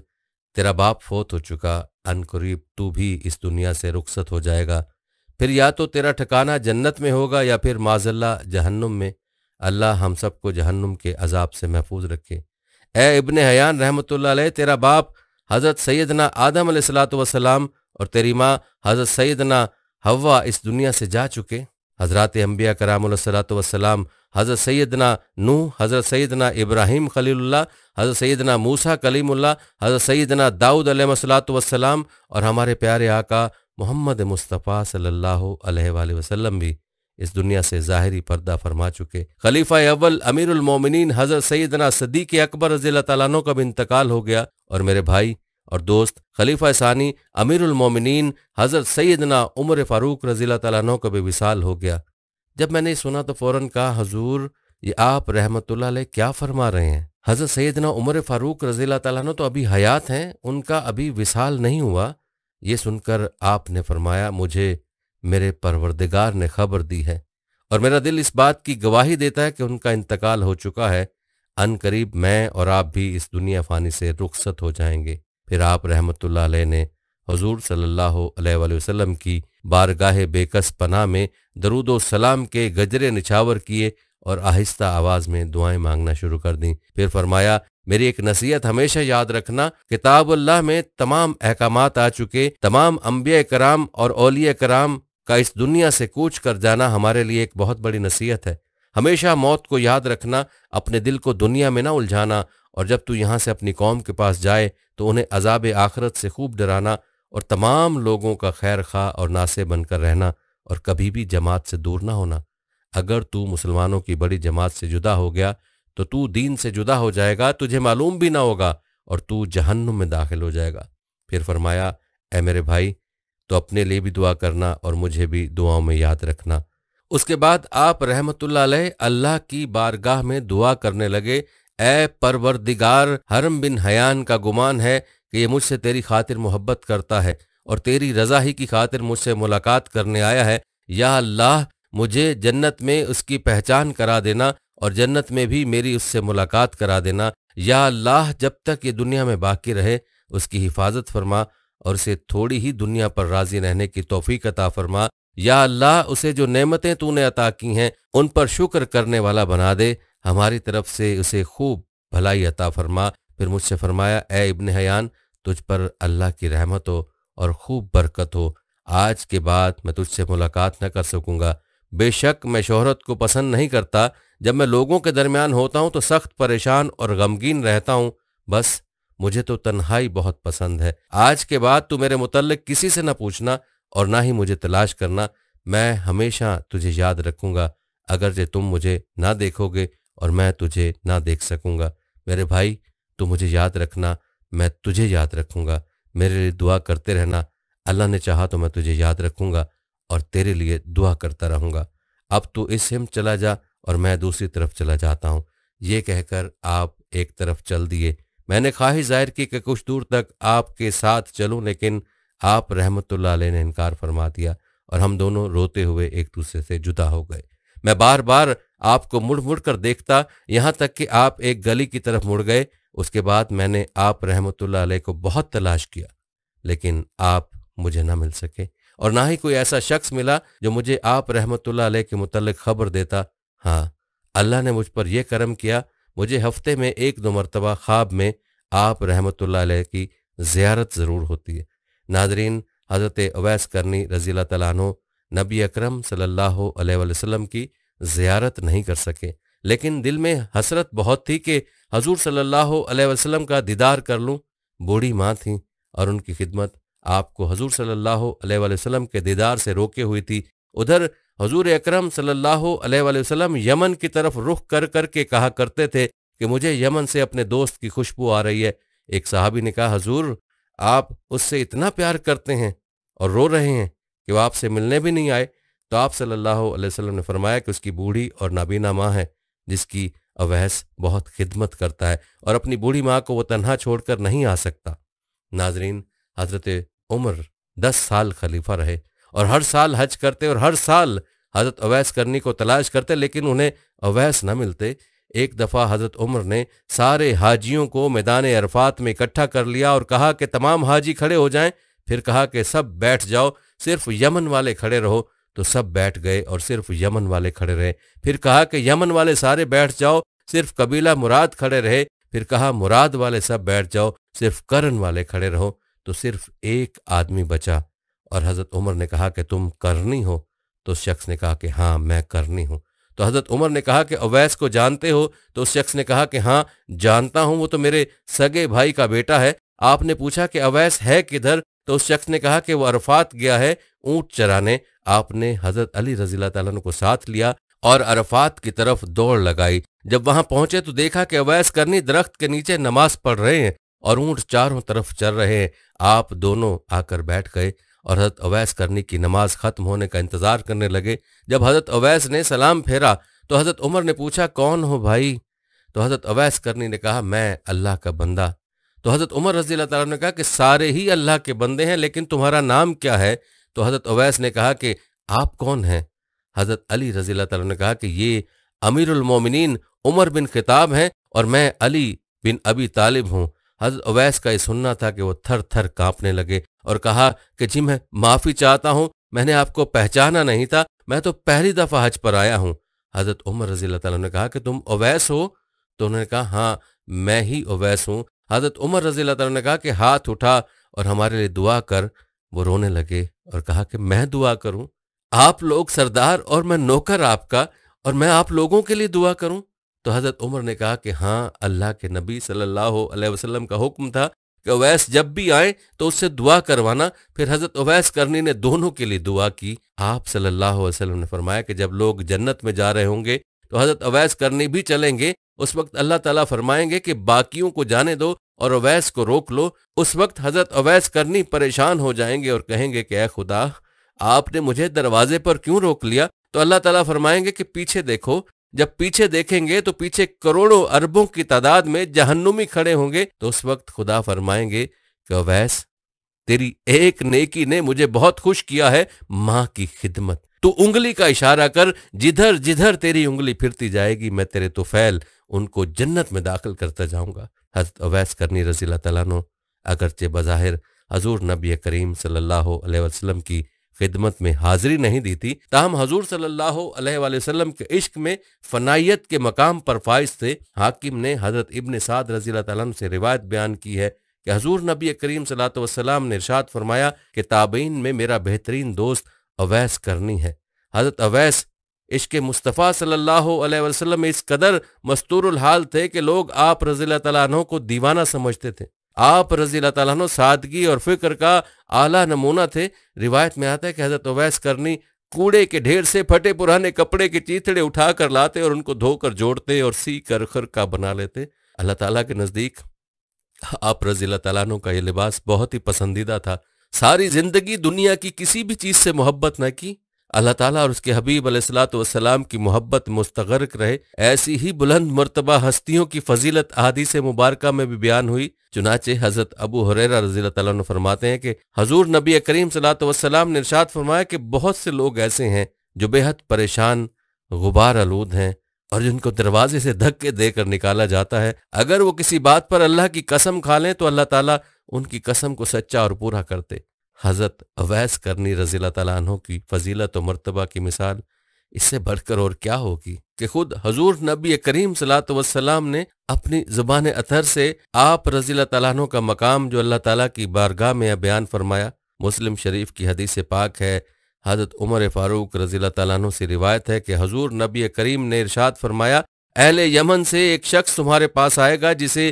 तेरा बाप फोत हो चुका अनकरीब तू भी इस दुनिया से रुखसत हो जाएगा फिर या तो तेरा ठिकाना जन्नत में होगा या फिर माजल्ला जहन्नुम में अल्लाह हम सबको जहन्नुम के अजाब से महफूज रखे ए इबन हयान रहमत तेरा बाप हज़रत सैदना आदम सलाम और तेरी माँ हज़रत सैदना हवा इस दुनिया से जा चुके हज़रत अम्बिया कराम हज़रत सैदना नू हज़रत सैदना इब्राहिम खलील्ला हज़रत सैदना मूसा कलीमुल्ला हज़रत सैदना दाऊद वसलाम और हमारे प्यारे आका मोहम्मद मुस्तफ़ा सल्लल्लाहु अलैहि वसल्लम भी इस दुनिया से ज़ाहरी पर्दा फरमा चुके खलीफा अव्वल अमीरमिन हज़रत सैदना सदीक अकबर रजील तैन का भी इंतकाल हो गया और मेरे भाई और दोस्त खलीफा सानी अमीरमिन हज़रत सैदना उमर फ़ारूक रजील तैन का भी विशाल हो गया जब मैंने सुना तो फ़ौरन कहा हजूर ये आप रहमत क्या फरमा रहे हैं हज़रत सैदना उमर फ़ारूक रजील तैन तो अभी हयात हैं उनका अभी विशाल नहीं हुआ ये सुनकर आपने फरमाया मुझे मेरे परवरदिगार ने खबर दी है और मेरा दिल इस बात की गवाही देता है कि उनका इंतकाल हो चुका है अन करीब मैं और आप भी इस दुनिया फानी से रुखसत हो जाएंगे फिर आप रहमतुल्लाह ने हजूर सल्लल्लाहु अलैहि वसल्लम की बारगाह बेकस पना में दरूद सलाम के गजरे निछावर किए और आहिस्ता आवाज में दुआएं मांगना शुरू कर दी फिर फरमाया मेरी एक नसीहत हमेशा याद रखना किताबुल्लाह में तमाम अहकाम आ चुके तमाम अम्बिया कराम और ओलिया कराम का इस दुनिया से कूच कर जाना हमारे लिए एक बहुत बड़ी नसीहत है हमेशा मौत को याद रखना अपने दिल को दुनिया में ना उलझाना और जब तू यहाँ से अपनी कौम के पास जाए तो उन्हें अजाब आखरत से खूब डराना और तमाम लोगों का खैर खा और नासे बनकर रहना और कभी भी जमात से दूर ना होना अगर तू मुसलमानों की बड़ी जमात से जुदा हो गया तो तू दीन से जुदा हो जाएगा तुझे मालूम भी ना होगा और तू जहन्नुम में दाखिल हो जाएगा फिर फरमाया ए मेरे भाई तो अपने लिए भी दुआ करना और मुझे भी दुआओं में याद रखना उसके बाद आप रहमत अल्लाह की बारगाह में दुआ करने लगे ए परवरदिगार हरम बिन हयान का गुमान है कि ये मुझसे तेरी खातिर मोहब्बत करता है और तेरी रजा ही की खातिर मुझसे मुलाकात करने आया है या अल्लाह मुझे जन्नत में उसकी पहचान करा देना और जन्नत में भी मेरी उससे मुलाकात करा देना या अल्लाह जब तक ये दुनिया में बाकी रहे उसकी हिफाजत फरमा और उसे थोड़ी ही दुनिया पर राजी रहने की तोफीक अता फरमा या अल्लाह उसे जो नेमतें तूने अता की हैं उन पर शुक्र करने वाला बना दे हमारी तरफ से उसे खूब भलाई अता फरमा फिर मुझसे फरमाया ए इब्न हयान तुझ पर अल्लाह की रहमत हो और खूब बरकत हो आज के बाद मैं तुझसे मुलाकात न कर सकूंगा बेशक मैं शोहरत को पसंद नहीं करता जब मैं लोगों के दरमियान होता हूं तो सख्त परेशान और गमगीन रहता हूं बस मुझे तो तन्हाई बहुत पसंद है आज के बाद तू मेरे मुतलक किसी से ना पूछना और ना ही मुझे तलाश करना मैं हमेशा तुझे याद रखूंगा अगर जे तुम मुझे ना देखोगे और मैं तुझे ना देख सकूंगा मेरे भाई तू मुझे याद रखना मैं तुझे याद रखूंगा मेरे लिए दुआ करते रहना अल्लाह ने चाहा तो मैं तुझे याद रखूंगा और तेरे लिए दुआ करता रहूंगा अब तू इस हिम चला जा और मैं दूसरी तरफ चला जाता हूँ ये कहकर आप एक तरफ चल दिए मैंने ख्वाहिश जाहिर की कि कुछ दूर तक आपके साथ चलूं लेकिन आप रहमतुल्लाह ने इनकार फरमा दिया और हम दोनों रोते हुए एक दूसरे से जुदा हो गए मैं बार बार आपको मुड़ मुड़ कर देखता यहाँ तक कि आप एक गली की तरफ मुड़ गए उसके बाद मैंने आप रहमतुल्लाह को बहुत तलाश किया लेकिन आप मुझे ना मिल सके और ना ही कोई ऐसा शख्स मिला जो मुझे आप रहमतुल्ला अलैह के मुतलक खबर देता हाँ अल्लाह ने मुझ पर यह करम किया मुझे हफ्ते में एक दो मरतबा ख्वाब में आप रहमतुल्ला अलैह की ज़्यारत ज़रूर होती है नादरीन हज़रत अवैस करनी रजील तलानो नबी अक्रम सल्लाम की ज़्यारत नहीं कर सके लेकिन दिल में हसरत बहुत थी कि हजूर सल्लल्लाहु अलैहि वसल्लम का दीदार कर लूँ बूढ़ी माँ थीं और उनकी खिदमत आपको हजूर सल्लल्लाहु अलैहि वसल्लम के दीदार से रोके हुई थी उधर हजूर अकरम सल्लल्लाहु अलैहि वसल्लम यमन की तरफ रुख कर करके कहा करते थे कि मुझे यमन से अपने दोस्त की खुशबू आ रही है एक साहबी ने कहा हजूर आप उससे इतना प्यार करते हैं और रो रहे हैं कि वह आपसे मिलने भी नहीं आए तो आप सल्लल्लाहु अलैहि वसल्लम ने फरमाया कि उसकी बूढ़ी और नाबीना माँ है जिसकी अवहस बहुत खिदमत करता है और अपनी बूढ़ी माँ को वह तनहा छोड़कर नहीं आ सकता नाजरीन हजरत उम्र दस साल खलीफा रहे और हर साल हज करते और हर साल हजरत अवैस करनी को तलाश करते लेकिन उन्हें अवैस न मिलते एक दफ़ा हजरत उमर ने सारे हाजियों को मैदान अरफात में इकट्ठा कर लिया और कहा कि तमाम हाजी खड़े हो जाएं फिर कहा कि सब बैठ जाओ सिर्फ यमन वाले खड़े रहो तो सब बैठ गए और सिर्फ यमन वाले खड़े रहे फिर कहा कि यमन वाले सारे बैठ जाओ सिर्फ कबीला मुराद खड़े रहे फिर कहा मुराद वाले सब बैठ जाओ सिर्फ करण वाले खड़े रहो तो सिर्फ एक आदमी बचा और हज़रत उमर ने कहा कि तुम करनी हो तो उस शख्स ने कहा कि हाँ मैं करनी हूँ तो हज़रत उमर ने कहा कि अवैस को जानते हो तो उस शख्स ने कहा कि हाँ जानता हूँ वो तो मेरे सगे भाई का बेटा है आपने पूछा कि अवैस है किधर तो उस शख्स ने कहा कि वो अरफात गया है ऊंट चराने आपने हज़रत अली रजील तुम को साथ लिया और अरफात की तरफ दौड़ लगाई जब वहां पहुंचे तो देखा कि अवैस करनी दरख्त के नीचे नमाज पढ़ रहे हैं और ऊंट चारों तरफ चल रहे आप दोनों आकर बैठ गए और हजरत अवैस करनी की नमाज खत्म होने का इंतजार करने लगे जब हजरत अवैस ने सलाम फेरा तो हजरत उमर ने पूछा कौन हो भाई तो हजरत अवैस करनी ने कहा मैं अल्लाह का बंदा तो हजरत उमर रजी तला ने कहा कि सारे ही अल्लाह के बंदे हैं लेकिन तुम्हारा नाम क्या है तो हजरत अवैस ने कहा कि आप कौन हैं हजरत अली रजी तला ने कहा कि ये अमीरुलमोमिन उमर बिन खिताब हैं और मैं अली बिन अबी तालिब हूँ हज अवैस का यह सुनना था कि वो थर थर कांपने लगे और कहा कि जी मैं माफी चाहता हूं मैंने आपको पहचाना नहीं था मैं तो पहली दफा हज पर आया हूं हजरत उमर रजी अल्लाह ने कहा कि तुम अवैस हो तो उन्होंने कहा हाँ मैं ही अवैस हूं हजरत उमर रजी अल्लाह ने कहा कि हाथ उठा और हमारे लिए दुआ कर वो रोने लगे और कहा कि मैं दुआ करूं आप लोग सरदार और मैं नौकर आपका और मैं आप लोगों के लिए दुआ करूं तो हज़रत उमर ने कहा कि हाँ अल्लाह के नबी सल्लल्लाहु अलैहि वसल्लम का हुक्म था कि अवैस जब भी आए तो उससे दुआ करवाना फिर हज़रत अवैस करनी ने दोनों के लिए दुआ की आप सल्लल्लाहु अलैहि वसल्लम ने फरमाया कि जब लोग जन्नत में जा रहे होंगे तो हज़रत अवैस करनी भी चलेंगे उस वक्त अल्लाह ताला फरमाएंगे कि बाकियों को जाने दो और अवैस को रोक लो उस वक्त हजरत अवैस करनी परेशान हो जाएंगे और कहेंगे कि अः खुदा आपने मुझे दरवाजे पर क्यों रोक लिया तो अल्लाह ताला फरमाएंगे कि पीछे देखो जब पीछे देखेंगे तो पीछे करोड़ों अरबों की तादाद में जहन्नुमी खड़े होंगे तो उस वक्त खुदा फरमाएंगे कि अवैस तेरी एक नेकी ने मुझे बहुत खुश किया है मां की खिदमत तू उंगली का इशारा कर जिधर जिधर तेरी उंगली फिरती जाएगी मैं तेरे तो फैल उनको जन्नत में दाखिल करता जाऊंगा हजरत अवैस करनी रजील तला अगरचे बज़ाहिर हजूर नबी करीम सल्लल्लाहु अलैहि वसल्लम की खिदमत में हाजिरी नहीं दी थी ताहम हजूर सल्लल्लाहु अलैहि वसल्लम के इश्क में फनाइत के मकाम पर फाइज थे हाकिम ने हजरत इबन साद रजी तम से रिवायत बयान की है कि हजूर नबी करीम सलाम ने इर्शाद फरमाया कि ताबीन में मेरा बेहतरीन दोस्त अवैस करनी है हजरत अवैस इश्क मुस्तफ़ा सल्लल्लाहु अलैहि वसल्लम इस कदर मस्तूरुल हाल थे कि लोग आप रजील तला को दीवाना समझते थे आप रजी तु सादगी और फिक्र का आला नमूना थे रिवायत में आता है कि हजरत अवैस करनी कूड़े के ढेर से फटे पुराने कपड़े के चीथड़े उठा कर लाते और उनको धोकर जोड़ते और सी कर खर का बना लेते अल्लाह ताला के नज़दीक आप रजी तु का यह लिबास बहुत ही पसंदीदा था सारी जिंदगी दुनिया की किसी भी चीज़ से मोहब्बत न की अल्लाह ताला और उसके हबीब अलैहिस्सलाम की मोहब्बत मुस्तगरक रहे ऐसी ही बुलंद मरतबा हस्तियों की फजीलत आदि से मुबारक में भी बयान हुई चुनाचे हजरत अबू हुररा रजी फरमाते हैं कि हजूर नबी करीम सलाम ने इर्शाद फरमाया कि बहुत से लोग ऐसे हैं जो बेहद परेशान गुबार आलूद हैं और जिनको दरवाजे से धक्के देकर निकाला जाता है अगर वो किसी बात पर अल्लाह की कसम खा लें तो अल्लाह ताला उनकी कसम को सच्चा और पूरा करते हज़रत अवैस करनी रज़ी तहों की फजीलत मरतबा की मिसाल इससे बढ़कर और क्या होगी कि खुद हजूर नबी करीम सलात वसलाम ने अपनी जुबान अतर से आप रजील तला का मकाम जो अल्लाह तला की बारगाह में बयान फरमाया मुस्लिम शरीफ की हदीस पाक है हजरत उमर फारूक रजील तला से रिवायत है कि हजूर नबी करीम ने इरशाद फरमाया अहले यमन से एक शख्स तुम्हारे पास आएगा जिसे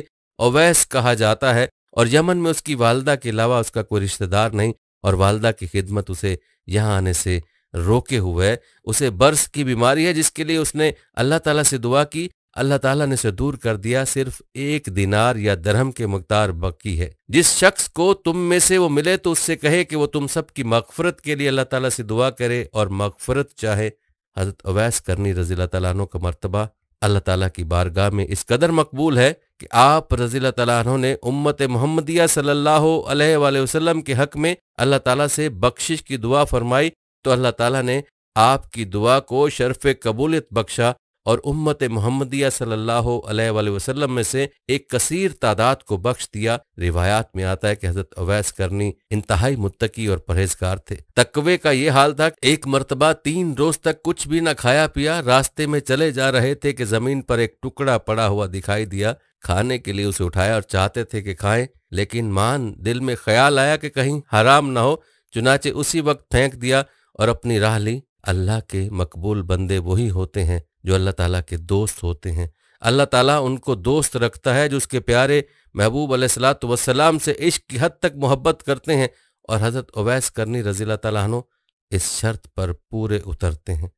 अवैस कहा जाता है और यमन में उसकी वालदा के अलावा उसका कोई रिश्तेदार नहीं और वालदा की खिदमत उसे यहाँ आने से रोके हुए उसे बर्स की बीमारी है जिसके लिए उसने अल्लाह ताला से दुआ की अल्लाह ताला ने उसे दूर कर दिया सिर्फ एक दिनार या दरहम के मकदार बाकी है जिस शख्स को तुम में से वो मिले तो उससे कहे कि वो तुम सब की मगफरत के लिए अल्लाह ताला से दुआ करे और मगफरत चाहे हजरत अवैस करनी रजील्ला तला का मरतबा अल्लाह ताला की बारगाह में इस कदर मकबूल है कि आप रजील तला ने उम्मत मोहम्मदिया सल्लल्लाहु अलैहि वसल्लम के हक में अल्लाह ताला से बख्शिश की दुआ फरमाई तो अल्लाह ताला ने आपकी दुआ को शर्फ कबूलियत बख्शा और उम्मत मोहम्मदिया सल्लल्लाहु में से एक कसीर तादाद को बख्श दिया रिवायात में आता है कि हजरत अवैस करनी इंतहाई मुतकी और परहेजगार थे तकवे का ये हाल था एक मरतबा तीन रोज तक कुछ भी न खाया पिया रास्ते में चले जा रहे थे कि जमीन पर एक टुकड़ा पड़ा हुआ दिखाई दिया खाने के लिए उसे उठाया और चाहते थे कि खाएं लेकिन मान दिल में ख्याल आया कि कहीं हराम ना हो चुनाचे उसी वक्त फेंक दिया और अपनी राह ली अल्लाह के मकबूल बंदे वही होते हैं जो अल्लाह ताला के दोस्त होते हैं अल्लाह ताला उनको दोस्त रखता है जो उसके प्यारे महबूब वसलाम से इश्क की हद तक मोहब्बत करते हैं और हज़रत अवैस करनी रज़ी तैनो इस शर्त पर पूरे उतरते हैं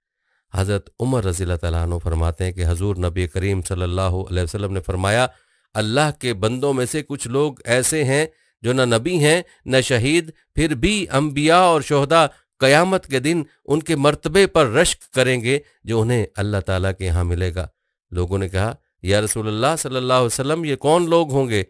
हज़रत उमर रजील तैनो फरमाते हैं कि हजूर नबी करीम सल्लल्लाहु अलैहि वसल्लम ने फरमाया अल्लाह के बंदों में से कुछ लोग ऐसे हैं जो न नबी हैं न शहीद फिर भी अम्बिया और शहदा कयामत के दिन उनके मर्तबे पर रश्क करेंगे जो उन्हें अल्लाह ताला के यहाँ मिलेगा लोगों ने कहा या रसूलुल्लाह सल्लल्लाहु अलैहि वसल्लम ये कौन लोग होंगे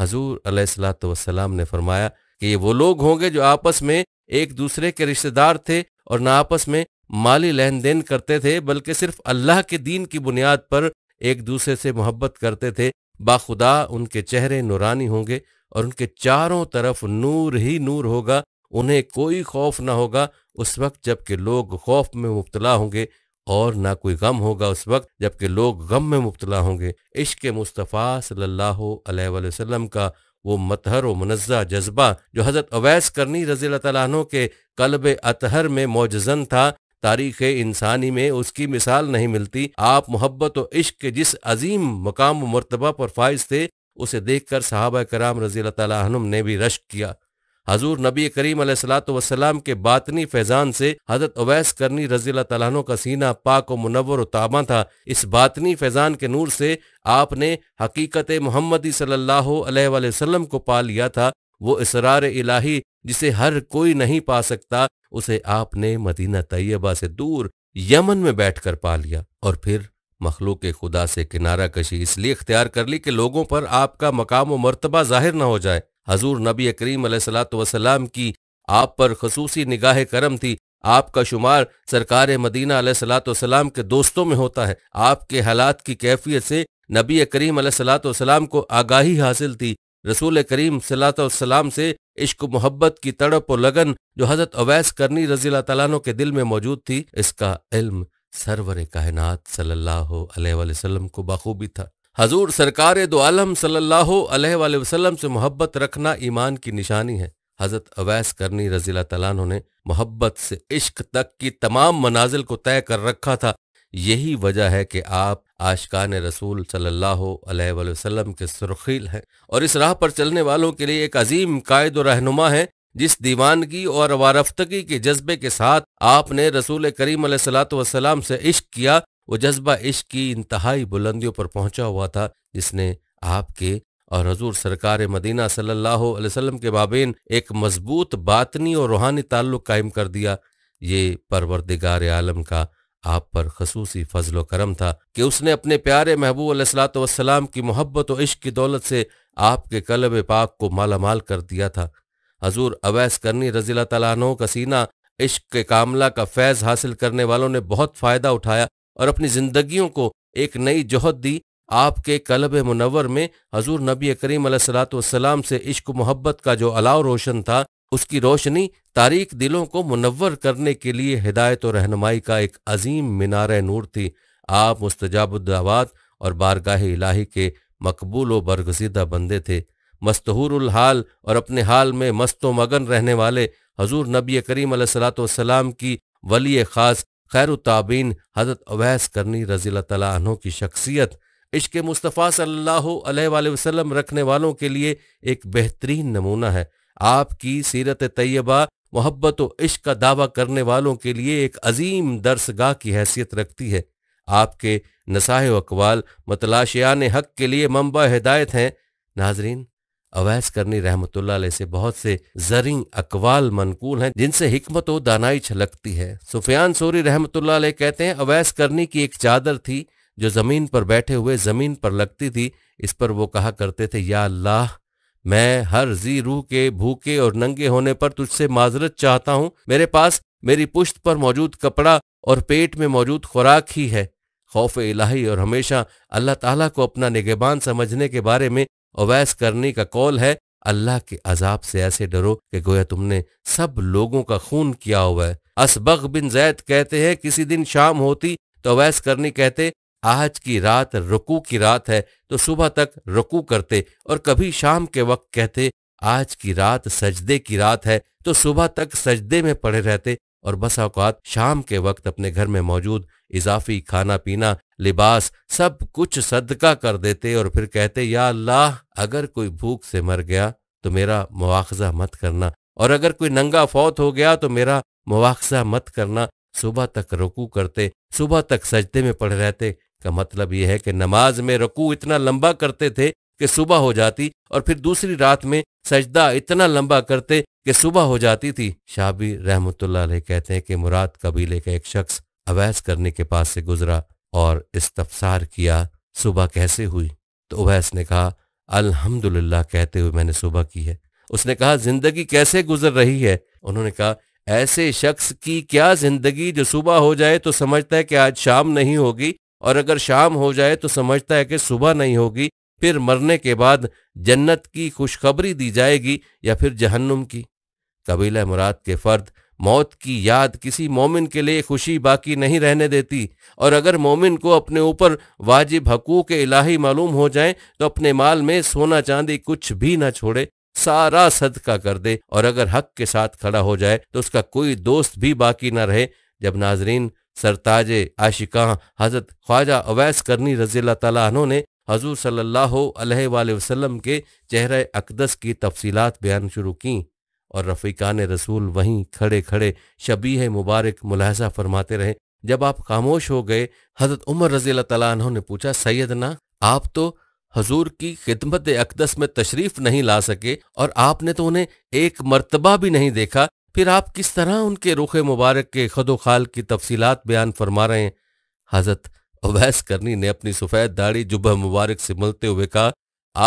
हजूर अलैहिस्सलाम ने फरमाया कि ये वो लोग होंगे जो आपस में एक दूसरे के रिश्तेदार थे और ना आपस में माली लेन देन करते थे बल्कि सिर्फ अल्लाह के दीन की बुनियाद पर एक दूसरे से मोहब्बत करते थे बाखुदा उनके चेहरे नुरानी होंगे और उनके चारों तरफ नूर ही नूर होगा उन्हें कोई खौफ ना होगा उस वक्त जबकि लोग खौफ में मुबतला होंगे और ना कोई गम होगा उस वक्त जबकि लोग गम में मुबतला होंगे इश्क मुस्तफ़ा सल्लल्लाहु अलैहि वसल्लम का वो मतहर व मनज़ा जज्बा जो हज़रत अवैस करनी रज़ी तैन के कलब अतहर में मोजन था तारीख़ इंसानी में उसकी मिसाल नहीं मिलती आप मोहब्बत व इश्क के जिस अजीम मकाम मरतबा पर फाइज थे उसे देख कर साहब कराम रज़ी तैन ने भी रश्क किया हजूर नबी करीम सलाम के बातनी फैजान से हजरत अवैस करनी रजी तैनों का सीना पाक व मुनवर ताबा था इस बातनी फैजान के नूर से आपने हकीकत मोहम्मदी सल्लाम को पा लिया था वो इसरार इलाही जिसे हर कोई नहीं पा सकता उसे आपने मदीना तयबा से दूर यमन में बैठकर पा लिया और फिर मखलूक खुदा से किनारा कशी इसलिए इख्तियार कर ली कि लोगों पर आपका मकाम व मरतबा जाहिर ना हो जाए हजूर नबी करीम सलाम की आप पर खसूसी निगाह करम थी आपका शुमार सरकार मदीना सलाम के दोस्तों में होता है आपके हालात की कैफियत से नबी करीम सलाम को आगाही हासिल थी रसूल करीम सलाम से इश्क मोहब्बत की तड़प और लगन जो हजरत अवैस करनी रजील तला के दिल में मौजूद थी इसका इल्म सरवर कायनात सल्लल्लाहु अलैहि वसल्लम को बखूबी था हजूर सरकार दो आलम सल्लाम से मोहब्बत रखना ईमान की निशानी है हजरत अवैस करनी रजीला तलान ने मोहब्बत से इश्क तक की तमाम मनाजिल को तय कर रखा था यही वजह है कि आप आशकान रसूल सल्लाम के सुरखील हैं और इस राह पर चलने वालों के लिए एक अजीम कायद और रहनुमा है जिस दीवानगी और वारफ्तगी के जज्बे के साथ आपने रसूल करीम वसलाम से इश्क किया वो जज्बा इश्क की इंतहाई बुलंदियों पर पहुंचा हुआ था जिसने आपके और हजूर सरकार मदीना सल्लल्लाहु अलैहि वसल्लम के बाबेन एक मजबूत बातनी और रूहानी ताल्लुक कायम कर दिया ये परवरदिगार आलम का आप पर खसूसी फजलो करम था कि उसने अपने प्यारे महबूब सलाम की मोहब्बत और इश्क की दौलत से आपके कलब पाक को मालामाल कर दिया था हजूर अवैस करनी रजीला तला का सीना इश्क के कामला का फैज़ हासिल करने वालों ने बहुत फ़ायदा उठाया और अपनी जिंदगियों को एक नई जोहत दी आपके कलब मुनवर में हजूर नबी करीम सलाम से इश्क मोहब्बत का जो अलाव रोशन था उसकी रोशनी तारीख दिलों को मुनवर करने के लिए हिदायत और रहनमाई का एक अजीम मीनार नूर थी आप मुस्तजाबुद्दावात और बारगाह इलाही के मकबूल व बरगजीदा बंदे थे मस्तहूर हाल और अपने हाल में मस्त मगन रहने वाले हजूर नबी करीम सलाम की वली खास खैर ताबीन हजरत अवैस करनी रजी तहों की शख्सियत इश्क मुस्तफ़ा सल्ला वसलम रखने वालों के लिए एक बेहतरीन नमूना है आपकी सीरत तय्यबा मोहब्बत व इश्क का दावा करने वालों के लिए एक अजीम दरसगाह की हैसियत रखती है आपके नसाह अकवाल मतलाशियान हक के लिए मम्बा हिदायत हैं नाजरीन अवैस करनी रहमतुल्ला से बहुत से जरिंग अकवाल मनकूल हैं जिनसे हिकमत दानाई छलकती है सुफियान सोरी रहमतुल्ला कहते हैं अवैस करनी की एक चादर थी जो जमीन पर बैठे हुए जमीन पर लगती थी इस पर वो कहा करते थे या अल्लाह मैं हर जी रूह के भूखे और नंगे होने पर तुझसे माजरत चाहता हूँ मेरे पास मेरी पुश्त पर मौजूद कपड़ा और पेट में मौजूद खुराक ही है खौफ इलाही और हमेशा अल्लाह ताला को अपना निगेबान समझने के बारे में अवैस करने का कौल है अल्लाह के अजाब से ऐसे डरो कि गोया तुमने सब लोगों का खून किया हुआ है असबग बिन जैद कहते हैं किसी दिन शाम होती तो अवैस करनी कहते आज की रात रुकू की रात है तो सुबह तक रुकू करते और कभी शाम के वक्त कहते आज की रात सजदे की रात है तो सुबह तक सजदे में पड़े रहते और बस अवकात शाम के वक्त अपने घर में मौजूद इजाफी खाना पीना लिबास सब कुछ सदका कर देते और फिर कहते या अल्लाह अगर कोई भूख से मर गया तो मेरा मुआवजा मत करना और अगर कोई नंगा फौत हो गया तो मेरा मुआवजा मत करना सुबह तक रुकू करते सुबह तक सजदे में पड़े रहते का मतलब यह है कि नमाज में रुकू इतना लंबा करते थे कि सुबह हो जाती और फिर दूसरी रात में सजदा इतना लंबा करते कि सुबह हो जाती थी शाबी रहमतुल्लाह कहते हैं कि मुराद कबीले का एक शख्स अवैस करने के पास से गुजरा और इस्तफसार किया सुबह कैसे हुई तो उवैस ने कहा अल्हम्दुलिल्लाह कहते हुए मैंने सुबह की है उसने कहा जिंदगी कैसे गुजर रही है उन्होंने कहा ऐसे शख्स की क्या जिंदगी जो सुबह हो जाए तो समझता है कि आज शाम नहीं होगी और अगर शाम हो जाए तो समझता है कि सुबह नहीं होगी फिर मरने के बाद जन्नत की खुशखबरी दी जाएगी या फिर जहन्नुम की कबीला मुराद के फर्द मौत की याद किसी मोमिन के लिए खुशी बाकी नहीं रहने देती और अगर मोमिन को अपने ऊपर वाजिब हकूक इलाही मालूम हो जाए तो अपने माल में सोना चांदी कुछ भी न छोड़े सारा सदका कर दे और अगर हक के साथ खड़ा हो जाए तो उसका कोई दोस्त भी बाकी न रहे जब नाजरीन सरताज आशिका हजरत ख्वाजा अवैस करनी रजी तु ने हजूर सल्ला वसलम के चेहरे अकदस की तफसीत बयान शुरू कीं और रफ़ीका ने रसूल वहीं खड़े खड़े शबी मुबारक मुलाहजा फरमाते रहे जब आप खामोश हो गए हजरत उमर रजी तला ने पूछा सैदना आप तो हजूर की खिदमत अकदस में तशरीफ नहीं ला सके और आपने तो उन्हें एक मरतबा भी नहीं देखा फिर आप किस तरह उनके रुख मुबारक के खदो खाल की तफसीलात बयान फरमा रहे हैं हजरत अवैस करनी ने अपनी सफ़ेद दाढ़ी जुबह मुबारक से मिलते हुए कहा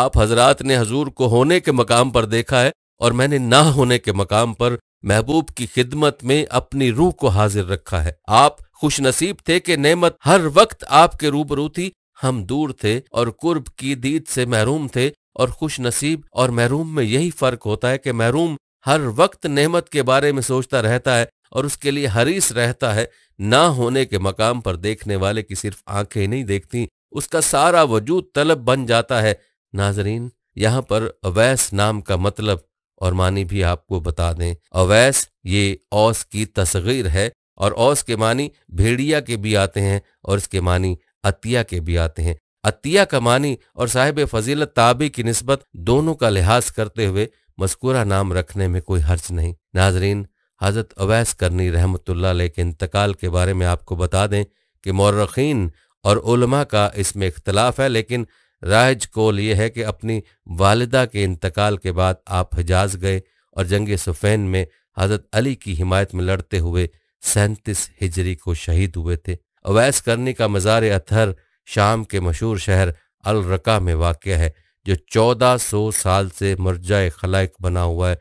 आप हजरात ने हजूर को होने के मकाम पर देखा है और मैंने ना होने के मकाम पर महबूब की खिदमत में अपनी रूह को हाजिर रखा है आप खुश नसीब थे कि नेमत हर वक्त आपके रूबरू थी हम दूर थे और कुर्ब की दीद से महरूम थे और खुश नसीब और महरूम में यही फर्क होता है कि महरूम हर वक्त नेमत के बारे में सोचता रहता है और उसके लिए हरीस रहता है ना होने के मकाम पर देखने वाले की सिर्फ आंखें नहीं देखती उसका सारा वजूद तलब बन जाता है नाजरीन यहाँ पर अवैस नाम का मतलब और मानी भी आपको बता दें अवैस ये औस की तस्गीर है और औस के मानी भेड़िया के भी आते हैं और इसके मानी अतिया के भी आते हैं अतिया का मानी और साहिब फजीलत ताबी की नस्बत दोनों का लिहाज करते हुए मस्कुरा नाम रखने में कोई हर्ज नहीं नाजरीन हजरत अवैस करनी रहमतुल्ला के इंतकाल के बारे में आपको बता दें कि मौरखीन और उलमा का इसमें इख्तलाफ है लेकिन राज कौल ये है कि अपनी वालदा के इंतकाल के बाद आप हिजाज गए और जंग सुफैन में हज़रत अली की हिमायत में लड़ते हुए सैंतीस हिजरी को शहीद हुए थे अवैस करनी का मज़ार अतहर शाम के मशहूर शहर अलरका में वाक़ है जो चौदह सौ साल से मरजा खलाइक बना हुआ है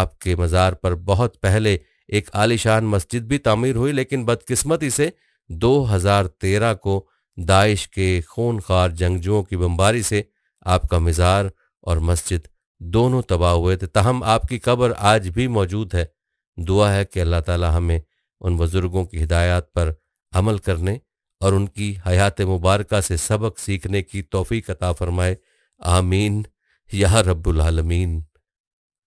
आपके मज़ार पर बहुत पहले एक आलिशान मस्जिद भी तामीर हुई लेकिन बदकिस्मती से 2013 को दाइश के खून खार जंगजुओं की बमबारी से आपका मज़ार और मस्जिद दोनों तबाह हुए थे तहम आपकी कब्र आज भी मौजूद है दुआ है कि अल्लाह ताला हमें उन बुज़ुर्गों की हिदायत पर अमल करने और उनकी हयात मुबारक से सबक सीखने की तोफ़ी कता फरमाए आमीन या रब्बुल आलमीन